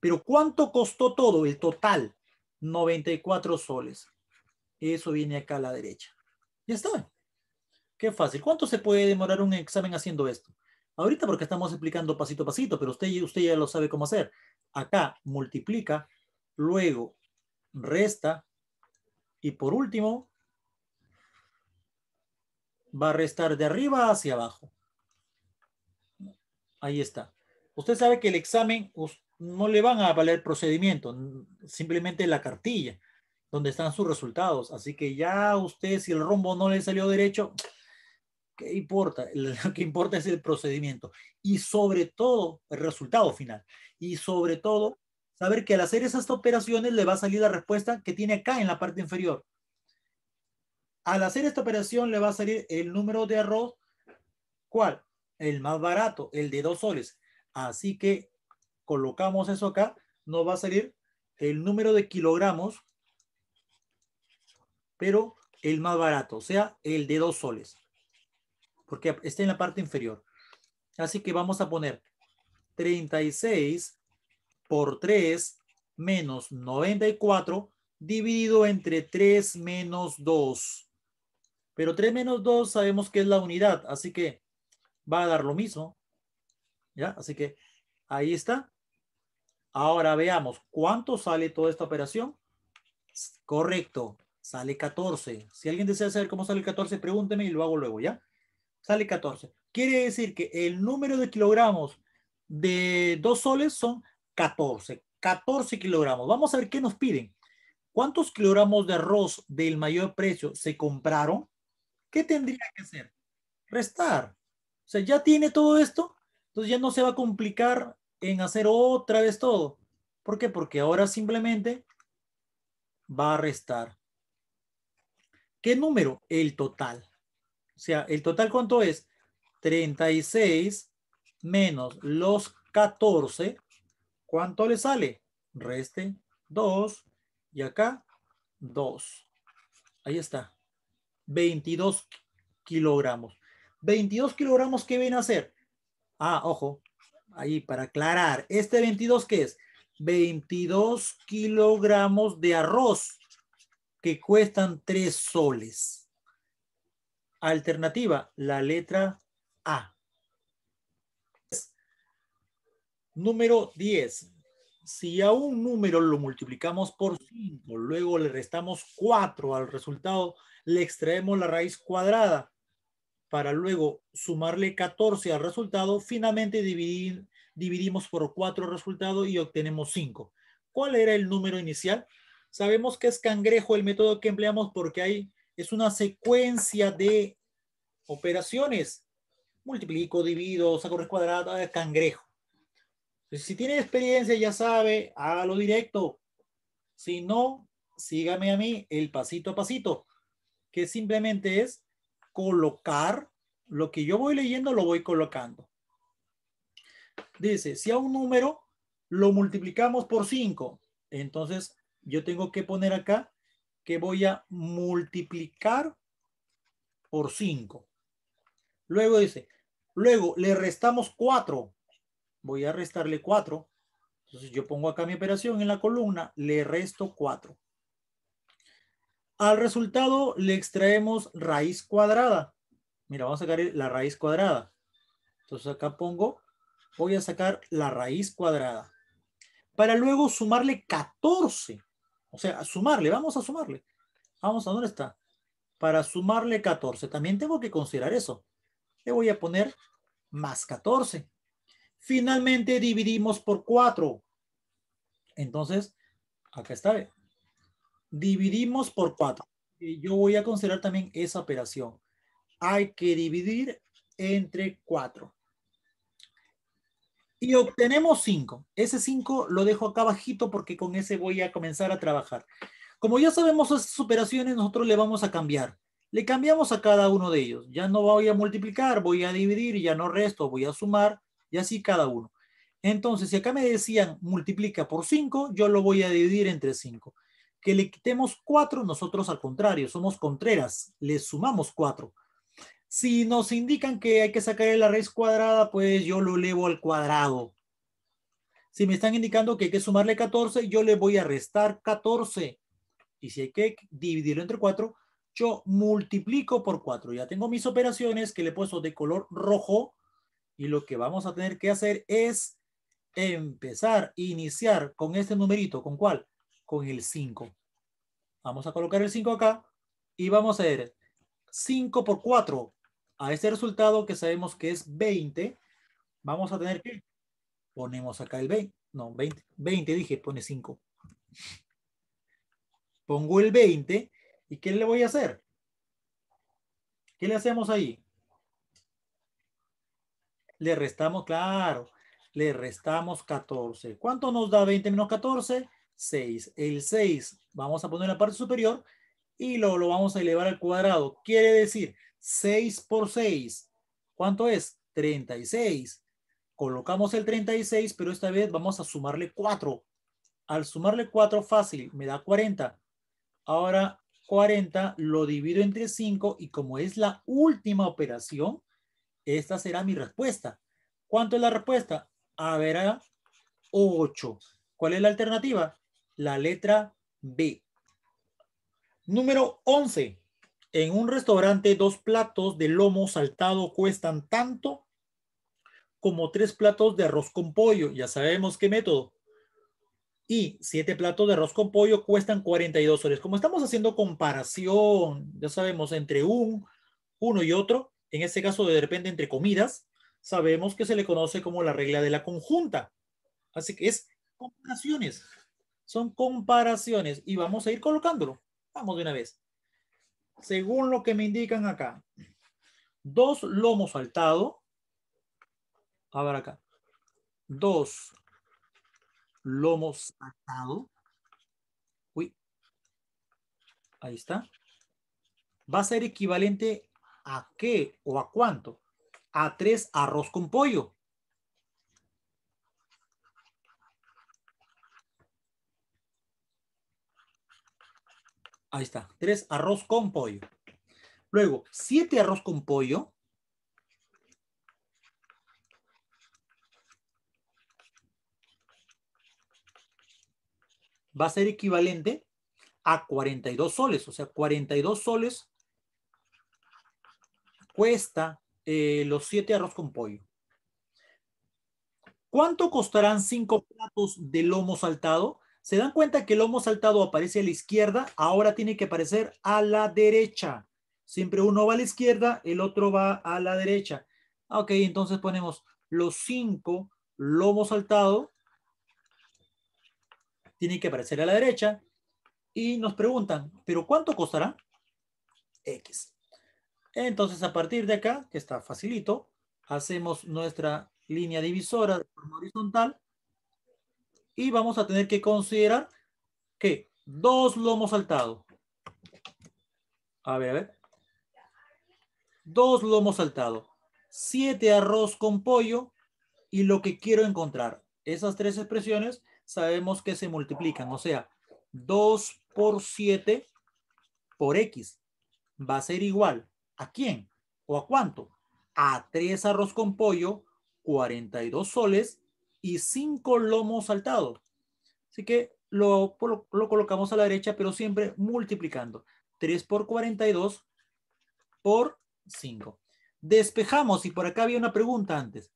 Pero ¿cuánto costó todo? El total, 94 soles. Eso viene acá a la derecha. Ya está. Qué fácil. ¿Cuánto se puede demorar un examen haciendo esto? Ahorita porque estamos explicando pasito a pasito, pero usted, usted ya lo sabe cómo hacer. Acá multiplica, luego resta y por último va a restar de arriba hacia abajo. Ahí está. Usted sabe que el examen no le van a valer procedimiento, simplemente la cartilla donde están sus resultados. Así que ya usted, si el rombo no le salió derecho, ¿qué importa? Lo que importa es el procedimiento y sobre todo el resultado final. Y sobre todo, saber que al hacer esas operaciones le va a salir la respuesta que tiene acá en la parte inferior. Al hacer esta operación le va a salir el número de arroz, ¿cuál? El más barato, el de dos soles. Así que colocamos eso acá, nos va a salir el número de kilogramos, pero el más barato, o sea, el de dos soles, porque está en la parte inferior. Así que vamos a poner 36 por 3 menos 94 dividido entre 3 menos 2. Pero 3 menos 2 sabemos que es la unidad, así que va a dar lo mismo. ¿Ya? Así que ahí está. Ahora veamos cuánto sale toda esta operación. Correcto, sale 14. Si alguien desea saber cómo sale el 14, pregúnteme y lo hago luego, ¿ya? Sale 14. Quiere decir que el número de kilogramos de dos soles son 14. 14 kilogramos. Vamos a ver qué nos piden. ¿Cuántos kilogramos de arroz del mayor precio se compraron? ¿Qué tendría que hacer? Restar. O sea, ya tiene todo esto, entonces ya no se va a complicar en hacer otra vez todo. ¿Por qué? Porque ahora simplemente va a restar. ¿Qué número? El total. O sea, ¿el total cuánto es? 36 menos los 14. ¿Cuánto le sale? Reste 2 y acá 2. Ahí está. 22 kilogramos. 22 kilogramos, ¿qué viene a hacer? Ah, ojo, ahí para aclarar. ¿Este 22 qué es? 22 kilogramos de arroz que cuestan 3 soles. Alternativa, la letra A. Número 10 si a un número lo multiplicamos por 5, luego le restamos 4 al resultado, le extraemos la raíz cuadrada para luego sumarle 14 al resultado, finalmente dividimos por 4 el resultado y obtenemos 5. ¿Cuál era el número inicial? Sabemos que es cangrejo el método que empleamos porque hay es una secuencia de operaciones. Multiplico, divido, saco raíz cuadrada, cangrejo si tiene experiencia, ya sabe, hágalo directo. Si no, sígame a mí el pasito a pasito, que simplemente es colocar lo que yo voy leyendo, lo voy colocando. Dice, si a un número lo multiplicamos por 5, entonces yo tengo que poner acá que voy a multiplicar por 5. Luego dice, luego le restamos 4 voy a restarle 4. Entonces yo pongo acá mi operación en la columna, le resto 4. Al resultado le extraemos raíz cuadrada. Mira, vamos a sacar la raíz cuadrada. Entonces acá pongo, voy a sacar la raíz cuadrada. Para luego sumarle 14. O sea, sumarle, vamos a sumarle. Vamos a dónde está. Para sumarle 14. También tengo que considerar eso. Le voy a poner más 14. Finalmente dividimos por 4. Entonces, acá está. Dividimos por 4. Yo voy a considerar también esa operación. Hay que dividir entre 4. Y obtenemos 5. Ese 5 lo dejo acá bajito porque con ese voy a comenzar a trabajar. Como ya sabemos esas operaciones, nosotros le vamos a cambiar. Le cambiamos a cada uno de ellos. Ya no voy a multiplicar, voy a dividir, ya no resto, voy a sumar y así cada uno. Entonces, si acá me decían multiplica por 5, yo lo voy a dividir entre 5. Que le quitemos 4, nosotros al contrario, somos contreras, le sumamos 4. Si nos indican que hay que sacar la raíz cuadrada, pues yo lo elevo al cuadrado. Si me están indicando que hay que sumarle 14, yo le voy a restar 14. Y si hay que dividirlo entre 4, yo multiplico por 4. Ya tengo mis operaciones que le he puesto de color rojo y lo que vamos a tener que hacer es empezar, iniciar con este numerito. ¿Con cuál? Con el 5. Vamos a colocar el 5 acá y vamos a hacer 5 por 4. A este resultado que sabemos que es 20, vamos a tener que ponemos acá el 20. No, 20. 20 dije, pone 5. Pongo el 20 y ¿qué le voy a hacer? ¿Qué le hacemos ahí? Le restamos, claro, le restamos 14. ¿Cuánto nos da 20 menos 14? 6. El 6 vamos a poner en la parte superior y lo, lo vamos a elevar al cuadrado. Quiere decir 6 por 6. ¿Cuánto es? 36. Colocamos el 36, pero esta vez vamos a sumarle 4. Al sumarle 4 fácil, me da 40. Ahora 40 lo divido entre 5 y como es la última operación, esta será mi respuesta. ¿Cuánto es la respuesta? Habrá 8. ¿Cuál es la alternativa? La letra B. Número 11. En un restaurante, dos platos de lomo saltado cuestan tanto como tres platos de arroz con pollo. Ya sabemos qué método. Y siete platos de arroz con pollo cuestan 42 soles. Como estamos haciendo comparación, ya sabemos, entre un, uno y otro, en este caso de repente entre comidas, sabemos que se le conoce como la regla de la conjunta. Así que es comparaciones. Son comparaciones y vamos a ir colocándolo. Vamos de una vez. Según lo que me indican acá, dos lomos saltado. A ver acá. Dos lomos saltado. Uy. Ahí está. Va a ser equivalente ¿A qué o a cuánto? A tres arroz con pollo. Ahí está. Tres arroz con pollo. Luego, siete arroz con pollo. Va a ser equivalente a 42 soles. O sea, 42 soles cuesta eh, los siete arroz con pollo. ¿Cuánto costarán cinco platos de lomo saltado? ¿Se dan cuenta que el lomo saltado aparece a la izquierda? Ahora tiene que aparecer a la derecha. Siempre uno va a la izquierda, el otro va a la derecha. Ah, ok, entonces ponemos los cinco lomo saltado. Tiene que aparecer a la derecha. Y nos preguntan, ¿pero cuánto costará? X. Entonces, a partir de acá, que está facilito, hacemos nuestra línea divisora de forma horizontal y vamos a tener que considerar que dos lomos saltados. A ver, a ver. Dos lomos saltados, siete arroz con pollo y lo que quiero encontrar. Esas tres expresiones sabemos que se multiplican, o sea, 2 por 7 por x va a ser igual ¿A quién? ¿O a cuánto? A tres arroz con pollo, 42 soles y cinco lomos saltados. Así que lo, colocamos a la derecha, pero siempre multiplicando. 3 por 42 por 5. Despejamos, y por acá había una pregunta antes.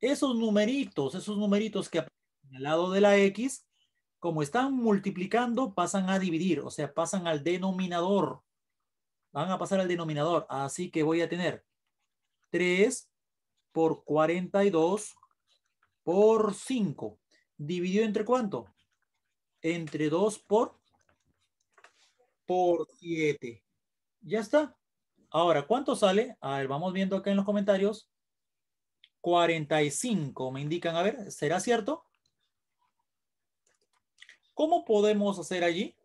Esos numeritos, esos numeritos que aparecen al lado de la X, como están multiplicando, pasan a dividir, o sea, pasan al denominador van a pasar al denominador. Así que voy a tener 3 por 42 por 5. ¿Dividido entre cuánto? Entre 2 por, por 7. Ya está. Ahora, ¿cuánto sale? A ver, vamos viendo acá en los comentarios. 45, me indican. A ver, ¿será cierto? ¿Cómo podemos hacer allí?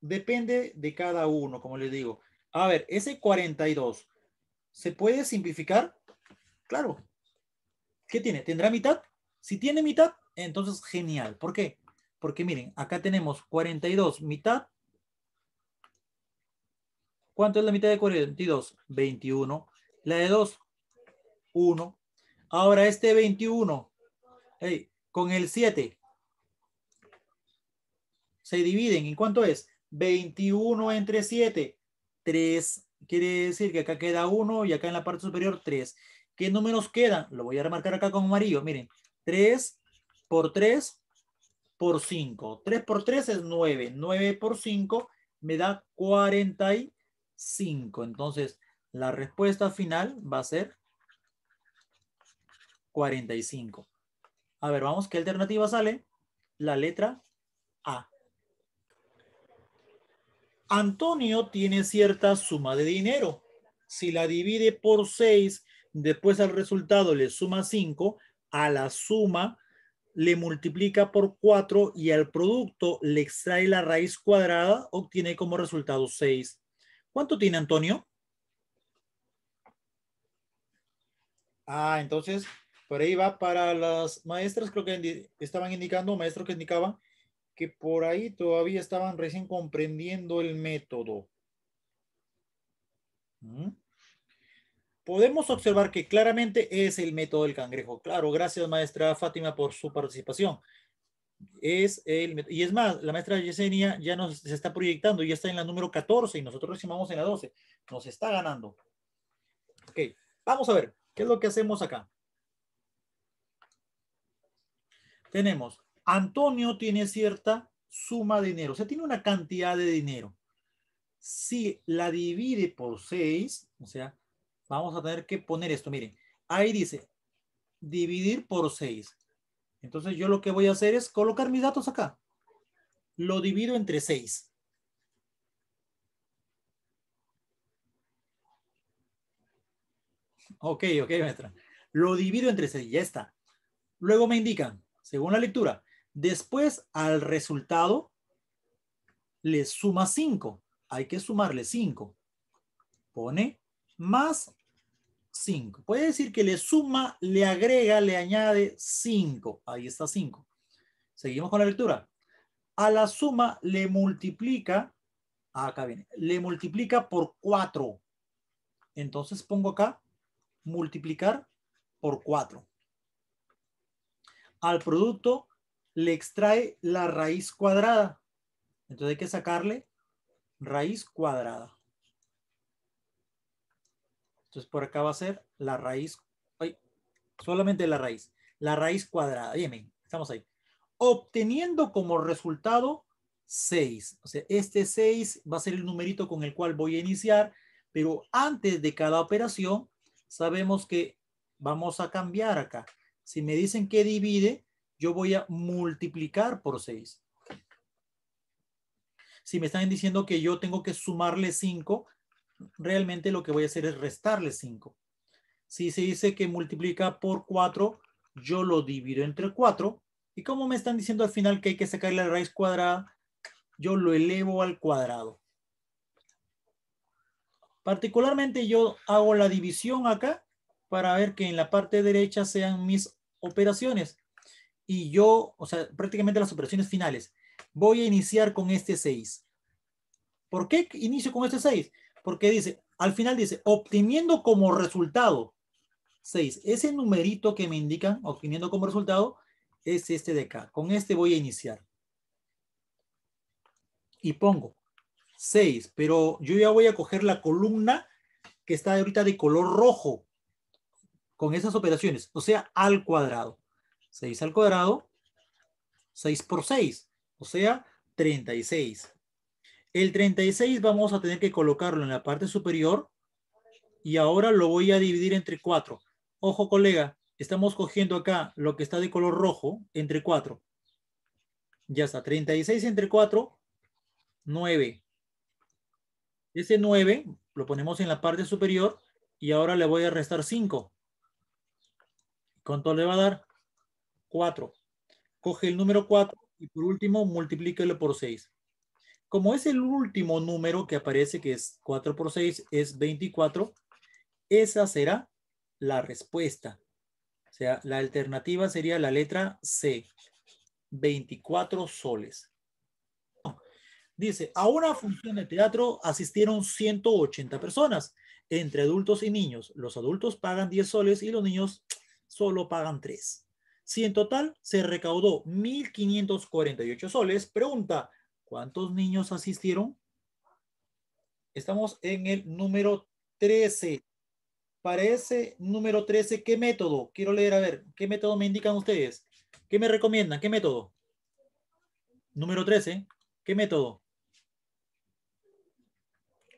depende de cada uno, como les digo. A ver, ese 42, ¿se puede simplificar? Claro. ¿Qué tiene? ¿Tendrá mitad? Si tiene mitad, entonces genial. ¿Por qué? Porque miren, acá tenemos 42 mitad. ¿Cuánto es la mitad de 42? 21. La de 2, 1. Ahora este 21, con el 7, se dividen. ¿En cuánto es? 21 entre 7, 3. Quiere decir que acá queda 1 y acá en la parte superior 3. ¿Qué números quedan? Lo voy a remarcar acá con amarillo. Miren, 3 por 3 por 5. 3 por 3 es 9. 9 por 5 me da 45. Entonces, la respuesta final va a ser 45. A ver, vamos, ¿qué alternativa sale? La letra A. Antonio tiene cierta suma de dinero. Si la divide por 6, después al resultado le suma 5, a la suma le multiplica por 4 y al producto le extrae la raíz cuadrada, obtiene como resultado 6. ¿Cuánto tiene Antonio? Ah, entonces, por ahí va para las maestras, creo que estaban indicando, maestro que indicaba que por ahí todavía estaban recién comprendiendo el método. ¿Mm? Podemos observar que claramente es el método del cangrejo. Claro, gracias maestra Fátima por su participación. Es el, y es más, la maestra Yesenia ya nos se está proyectando, ya está en la número 14 y nosotros recibamos en la 12. Nos está ganando. Ok, vamos a ver, ¿qué es lo que hacemos acá? Tenemos Antonio tiene cierta suma de dinero, o sea, tiene una cantidad de dinero. Si la divide por 6, o sea, vamos a tener que poner esto, miren, ahí dice, dividir por 6. Entonces yo lo que voy a hacer es colocar mis datos acá. Lo divido entre 6. Ok, ok, maestra. Lo divido entre 6, ya está. Luego me indican, según la lectura, Después al resultado le suma 5. Hay que sumarle 5. Pone más 5. Puede decir que le suma, le agrega, le añade 5. Ahí está 5. Seguimos con la lectura. A la suma le multiplica, ah, acá viene, le multiplica por 4. Entonces pongo acá multiplicar por 4. Al producto le extrae la raíz cuadrada. Entonces hay que sacarle raíz cuadrada. Entonces por acá va a ser la raíz, solamente la raíz, la raíz cuadrada. Bien, estamos ahí. Obteniendo como resultado 6. O sea, este 6 va a ser el numerito con el cual voy a iniciar, pero antes de cada operación sabemos que vamos a cambiar acá. Si me dicen que divide, yo voy a multiplicar por 6. Si me están diciendo que yo tengo que sumarle 5, realmente lo que voy a hacer es restarle 5. Si se dice que multiplica por 4, yo lo divido entre 4. Y como me están diciendo al final que hay que sacar la raíz cuadrada, yo lo elevo al cuadrado. Particularmente yo hago la división acá para ver que en la parte derecha sean mis operaciones y yo, o sea, prácticamente las operaciones finales, voy a iniciar con este 6. ¿Por qué inicio con este 6? Porque dice, al final dice, obteniendo como resultado 6. Ese numerito que me indican, obteniendo como resultado, es este de acá. Con este voy a iniciar. Y pongo 6, pero yo ya voy a coger la columna que está ahorita de color rojo con esas operaciones, o sea, al cuadrado. 6 al cuadrado, 6 por 6, o sea, 36. El 36 vamos a tener que colocarlo en la parte superior y ahora lo voy a dividir entre 4. Ojo, colega, estamos cogiendo acá lo que está de color rojo entre 4. Ya está, 36 entre 4, 9. Ese 9 lo ponemos en la parte superior y ahora le voy a restar 5. ¿Cuánto le va a dar? 4. Coge el número 4 y por último multiplícalo por 6. Como es el último número que aparece, que es 4 por 6, es 24, esa será la respuesta. O sea, la alternativa sería la letra C, 24 soles. Dice, a una función de teatro asistieron 180 personas, entre adultos y niños. Los adultos pagan 10 soles y los niños solo pagan 3. Si en total se recaudó 1.548 soles, pregunta, ¿cuántos niños asistieron? Estamos en el número 13. Para ese número 13, ¿qué método? Quiero leer, a ver, ¿qué método me indican ustedes? ¿Qué me recomiendan? ¿Qué método? Número 13, ¿qué método?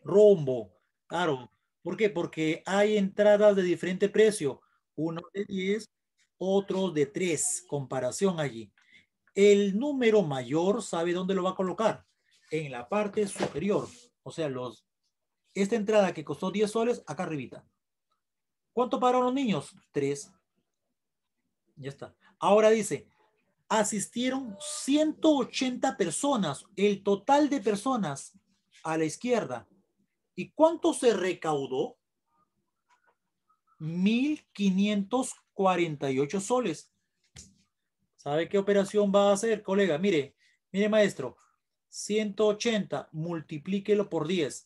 Rombo, claro. ¿Por qué? Porque hay entradas de diferente precio. Uno de 10, otro de tres, comparación allí. El número mayor, ¿sabe dónde lo va a colocar? En la parte superior, o sea, los, esta entrada que costó 10 soles, acá arribita. ¿Cuánto pagaron los niños? Tres. Ya está. Ahora dice, asistieron 180 personas, el total de personas a la izquierda. ¿Y cuánto se recaudó? 1.500 48 soles. ¿Sabe qué operación va a hacer, colega? Mire, mire maestro, 180 multiplíquelo por 10.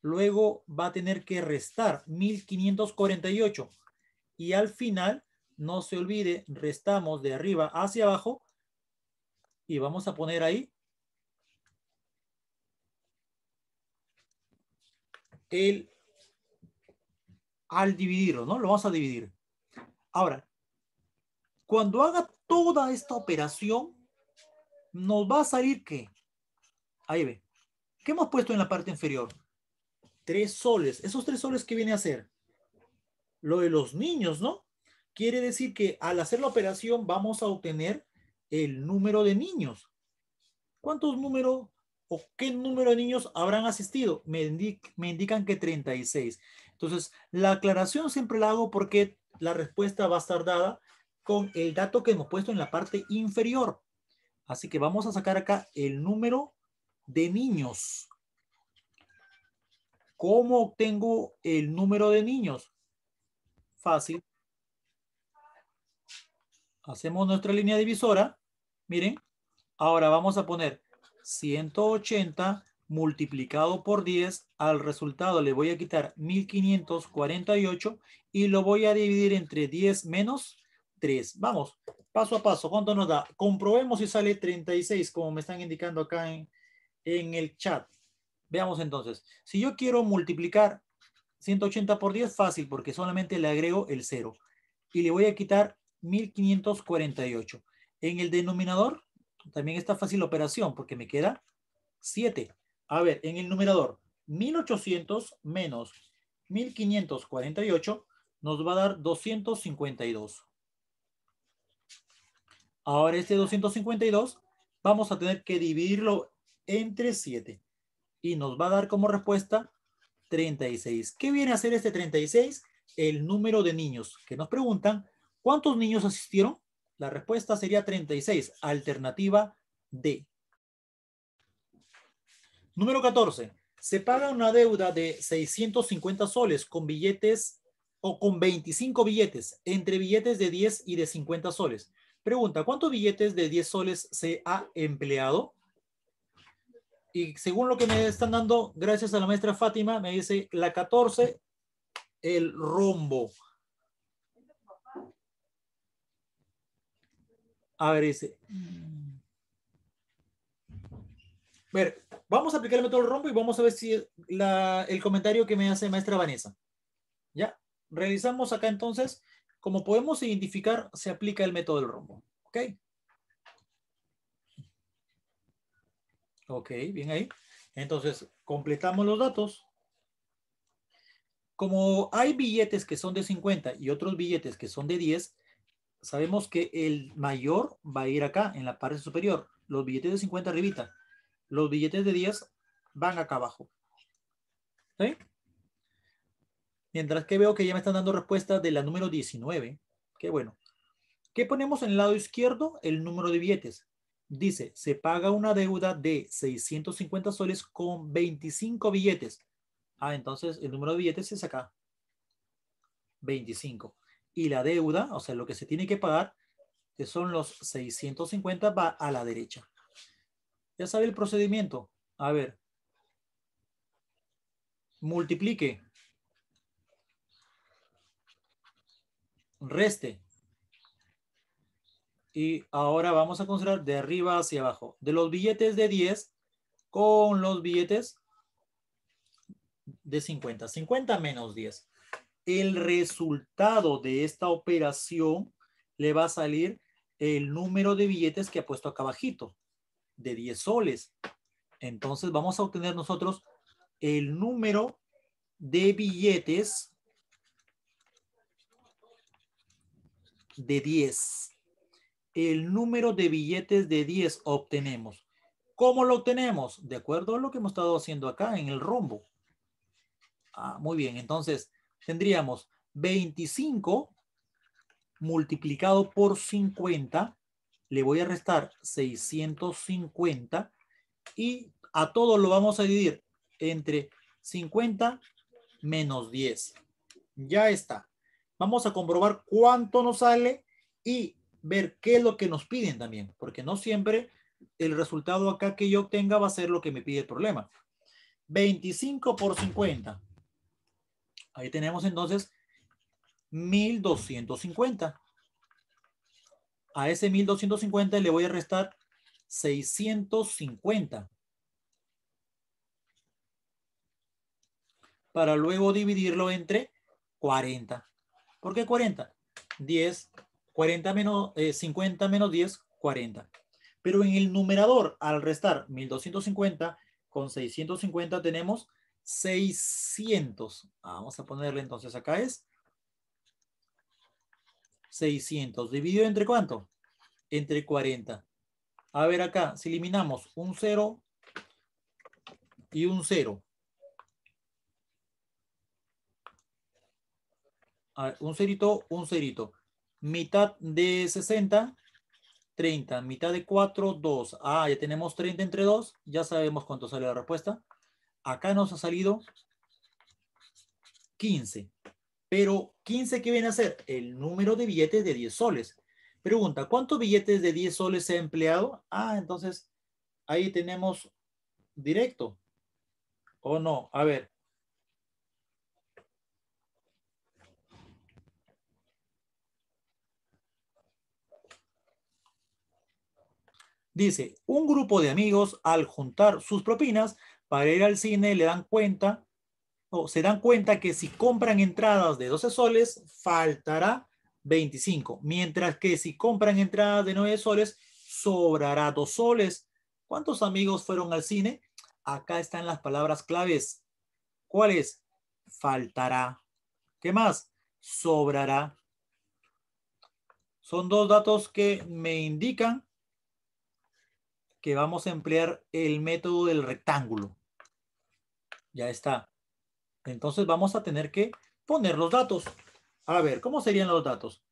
Luego va a tener que restar 1548. Y al final, no se olvide, restamos de arriba hacia abajo y vamos a poner ahí el al dividirlo, ¿no? Lo vamos a dividir. Ahora, cuando haga toda esta operación, nos va a salir que, ahí ve, ¿qué hemos puesto en la parte inferior? Tres soles. Esos tres soles, ¿qué viene a hacer? Lo de los niños, ¿no? Quiere decir que al hacer la operación vamos a obtener el número de niños. ¿Cuántos números o qué número de niños habrán asistido? Me, me indican que 36. Entonces, la aclaración siempre la hago porque la respuesta va a estar dada con el dato que hemos puesto en la parte inferior. Así que vamos a sacar acá el número de niños. ¿Cómo obtengo el número de niños? Fácil. Hacemos nuestra línea divisora. Miren, ahora vamos a poner 180 multiplicado por 10. Al resultado le voy a quitar 1548 y lo voy a dividir entre 10 menos 3. Vamos, paso a paso. ¿Cuánto nos da? Comprobemos si sale 36, como me están indicando acá en, el chat. Veamos entonces. Si yo quiero multiplicar 180 por 10, fácil, porque solamente le agrego el 0. Y le voy a quitar 1548. En el denominador, también está fácil la operación, porque me queda 7. A ver, en el numerador, 1800 menos 1548 nos va a dar 252. Ahora este 252 vamos a tener que dividirlo entre 7 y nos va a dar como respuesta 36. ¿Qué viene a ser este 36? El número de niños que nos preguntan ¿cuántos niños asistieron? La respuesta sería 36, alternativa D. Número 14. Se paga una deuda de 650 soles con billetes o con 25 billetes, entre billetes de 10 y de 50 soles. Pregunta, ¿cuántos billetes de 10 soles se ha empleado? Y según lo que me están dando, gracias a la maestra Fátima, me dice la 14, el rombo. A ver, dice. ver, vamos a aplicar el método rombo y vamos a ver si el comentario que me hace maestra Vanessa. ¿Ya? realizamos acá entonces, como podemos identificar, se aplica el método del rombo. ¿Ok? Ok, bien ahí. Entonces, completamos los datos. Como hay billetes que son de 50 y otros billetes que son de 10, sabemos que el mayor va a ir acá, en la parte superior. Los billetes de 50 arribita. Los billetes de 10 van acá abajo. ¿Sí? Mientras que veo que ya me están dando respuesta de la número 19. Qué bueno. ¿Qué ponemos en el lado izquierdo? El número de billetes. Dice, se paga una deuda de 650 soles con 25 billetes. Ah, entonces el número de billetes es acá. 25. Y la deuda, o sea, lo que se tiene que pagar, que son los 650, va a la derecha. Ya sabe el procedimiento. A ver. Multiplique reste. Y ahora vamos a considerar de arriba hacia abajo. De los billetes de 10 con los billetes de 50. 50 menos 10. El resultado de esta operación le va a salir el número de billetes que ha puesto acá abajito, de 10 soles. Entonces vamos a obtener nosotros el número de billetes de 10. El número de billetes de 10 obtenemos. ¿Cómo lo obtenemos? De acuerdo a lo que hemos estado haciendo acá en el rumbo. Ah, muy bien, entonces tendríamos 25 multiplicado por 50. Le voy a restar 650 y a todos lo vamos a dividir entre 50 menos 10. Ya está. Vamos a comprobar cuánto nos sale y ver qué es lo que nos piden también, porque no siempre el resultado acá que yo obtenga va a ser lo que me pide el problema. 25 por 50. Ahí tenemos entonces 1250. A ese 1250 le voy a restar 650. Para luego dividirlo entre 40. ¿Por qué 40? 10, 40 menos, 50 eh, menos 10, 40. Pero en el numerador, al restar 1250 con 650 tenemos 600. Ah, vamos a ponerle entonces acá es 600. ¿Dividido entre cuánto? Entre 40. A ver acá, si eliminamos un 0 y un 0, un cerito, un cerito. Mitad de 60, 30. Mitad de 4, 2. Ah, ya tenemos 30 entre 2. Ya sabemos cuánto sale la respuesta. Acá nos ha salido 15. Pero 15, ¿qué viene a ser? El número de billetes de 10 soles. Pregunta, ¿cuántos billetes de 10 soles se ha empleado? Ah, entonces ahí tenemos directo. ¿O no? A ver, Dice, un grupo de amigos al juntar sus propinas para ir al cine le dan cuenta o se dan cuenta que si compran entradas de 12 soles, faltará 25, mientras que si compran entradas de 9 soles, sobrará 2 soles. ¿Cuántos amigos fueron al cine? Acá están las palabras claves. ¿Cuáles? Faltará. ¿Qué más? Sobrará. Son dos datos que me indican que vamos a emplear el método del rectángulo. Ya está. Entonces vamos a tener que poner los datos. A ver, ¿cómo serían los datos?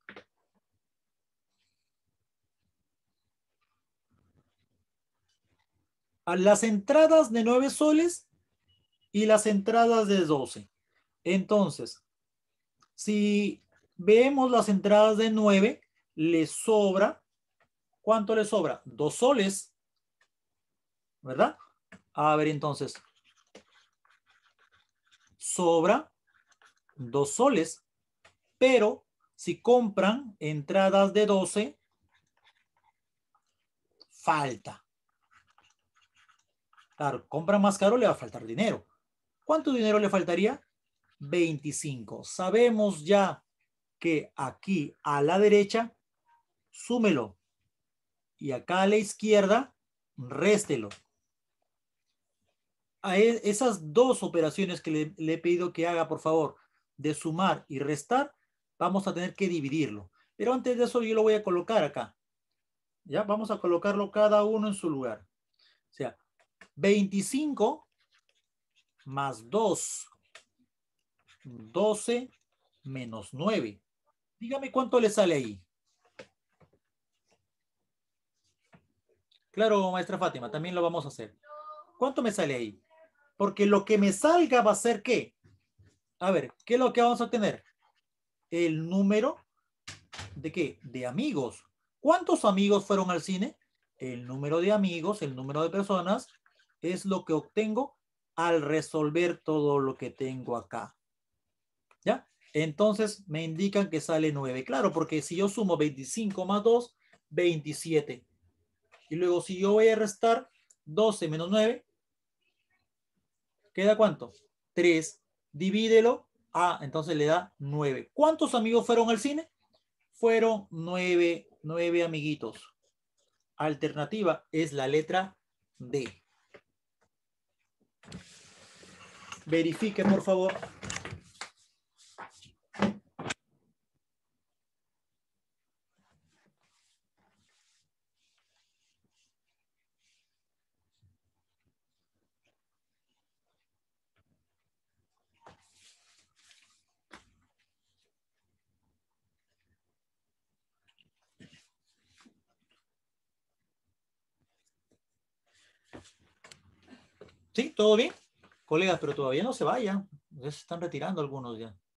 las entradas de 9 soles y las entradas de 12. Entonces, si vemos las entradas de 9, le sobra, ¿cuánto le sobra? Dos soles. ¿verdad? A ver entonces. Sobra dos soles, pero si compran entradas de 12, falta. Claro, compra más caro, le va a faltar dinero. ¿Cuánto dinero le faltaría? 25. Sabemos ya que aquí a la derecha, súmelo. Y acá a la izquierda, réstelo. E, esas dos operaciones que le, he pedido que haga, por favor, de sumar y restar, vamos a tener que dividirlo. Pero antes de eso yo lo voy a colocar acá. Ya vamos a colocarlo cada uno en su lugar. O sea, 25 más 2, 12 menos 9. Dígame cuánto le sale ahí. Claro, maestra Fátima, también lo vamos a hacer. ¿Cuánto me sale ahí? Porque lo que me salga va a ser qué? A ver, ¿qué es lo que vamos a tener? El número de qué? De amigos. ¿Cuántos amigos fueron al cine? El número de amigos, el número de personas, es lo que obtengo al resolver todo lo que tengo acá. ¿Ya? Entonces me indican que sale 9. Claro, porque si yo sumo 25 más 2, 27. Y luego si yo voy a restar 12 menos 9, ¿Queda cuánto? 3. Divídelo. a entonces le da 9. ¿Cuántos amigos fueron al cine? Fueron 9, 9 amiguitos. Alternativa es la letra D. Verifique, por favor. ¿Todo bien? Colegas, pero todavía no se vayan. Ya se están retirando algunos ya.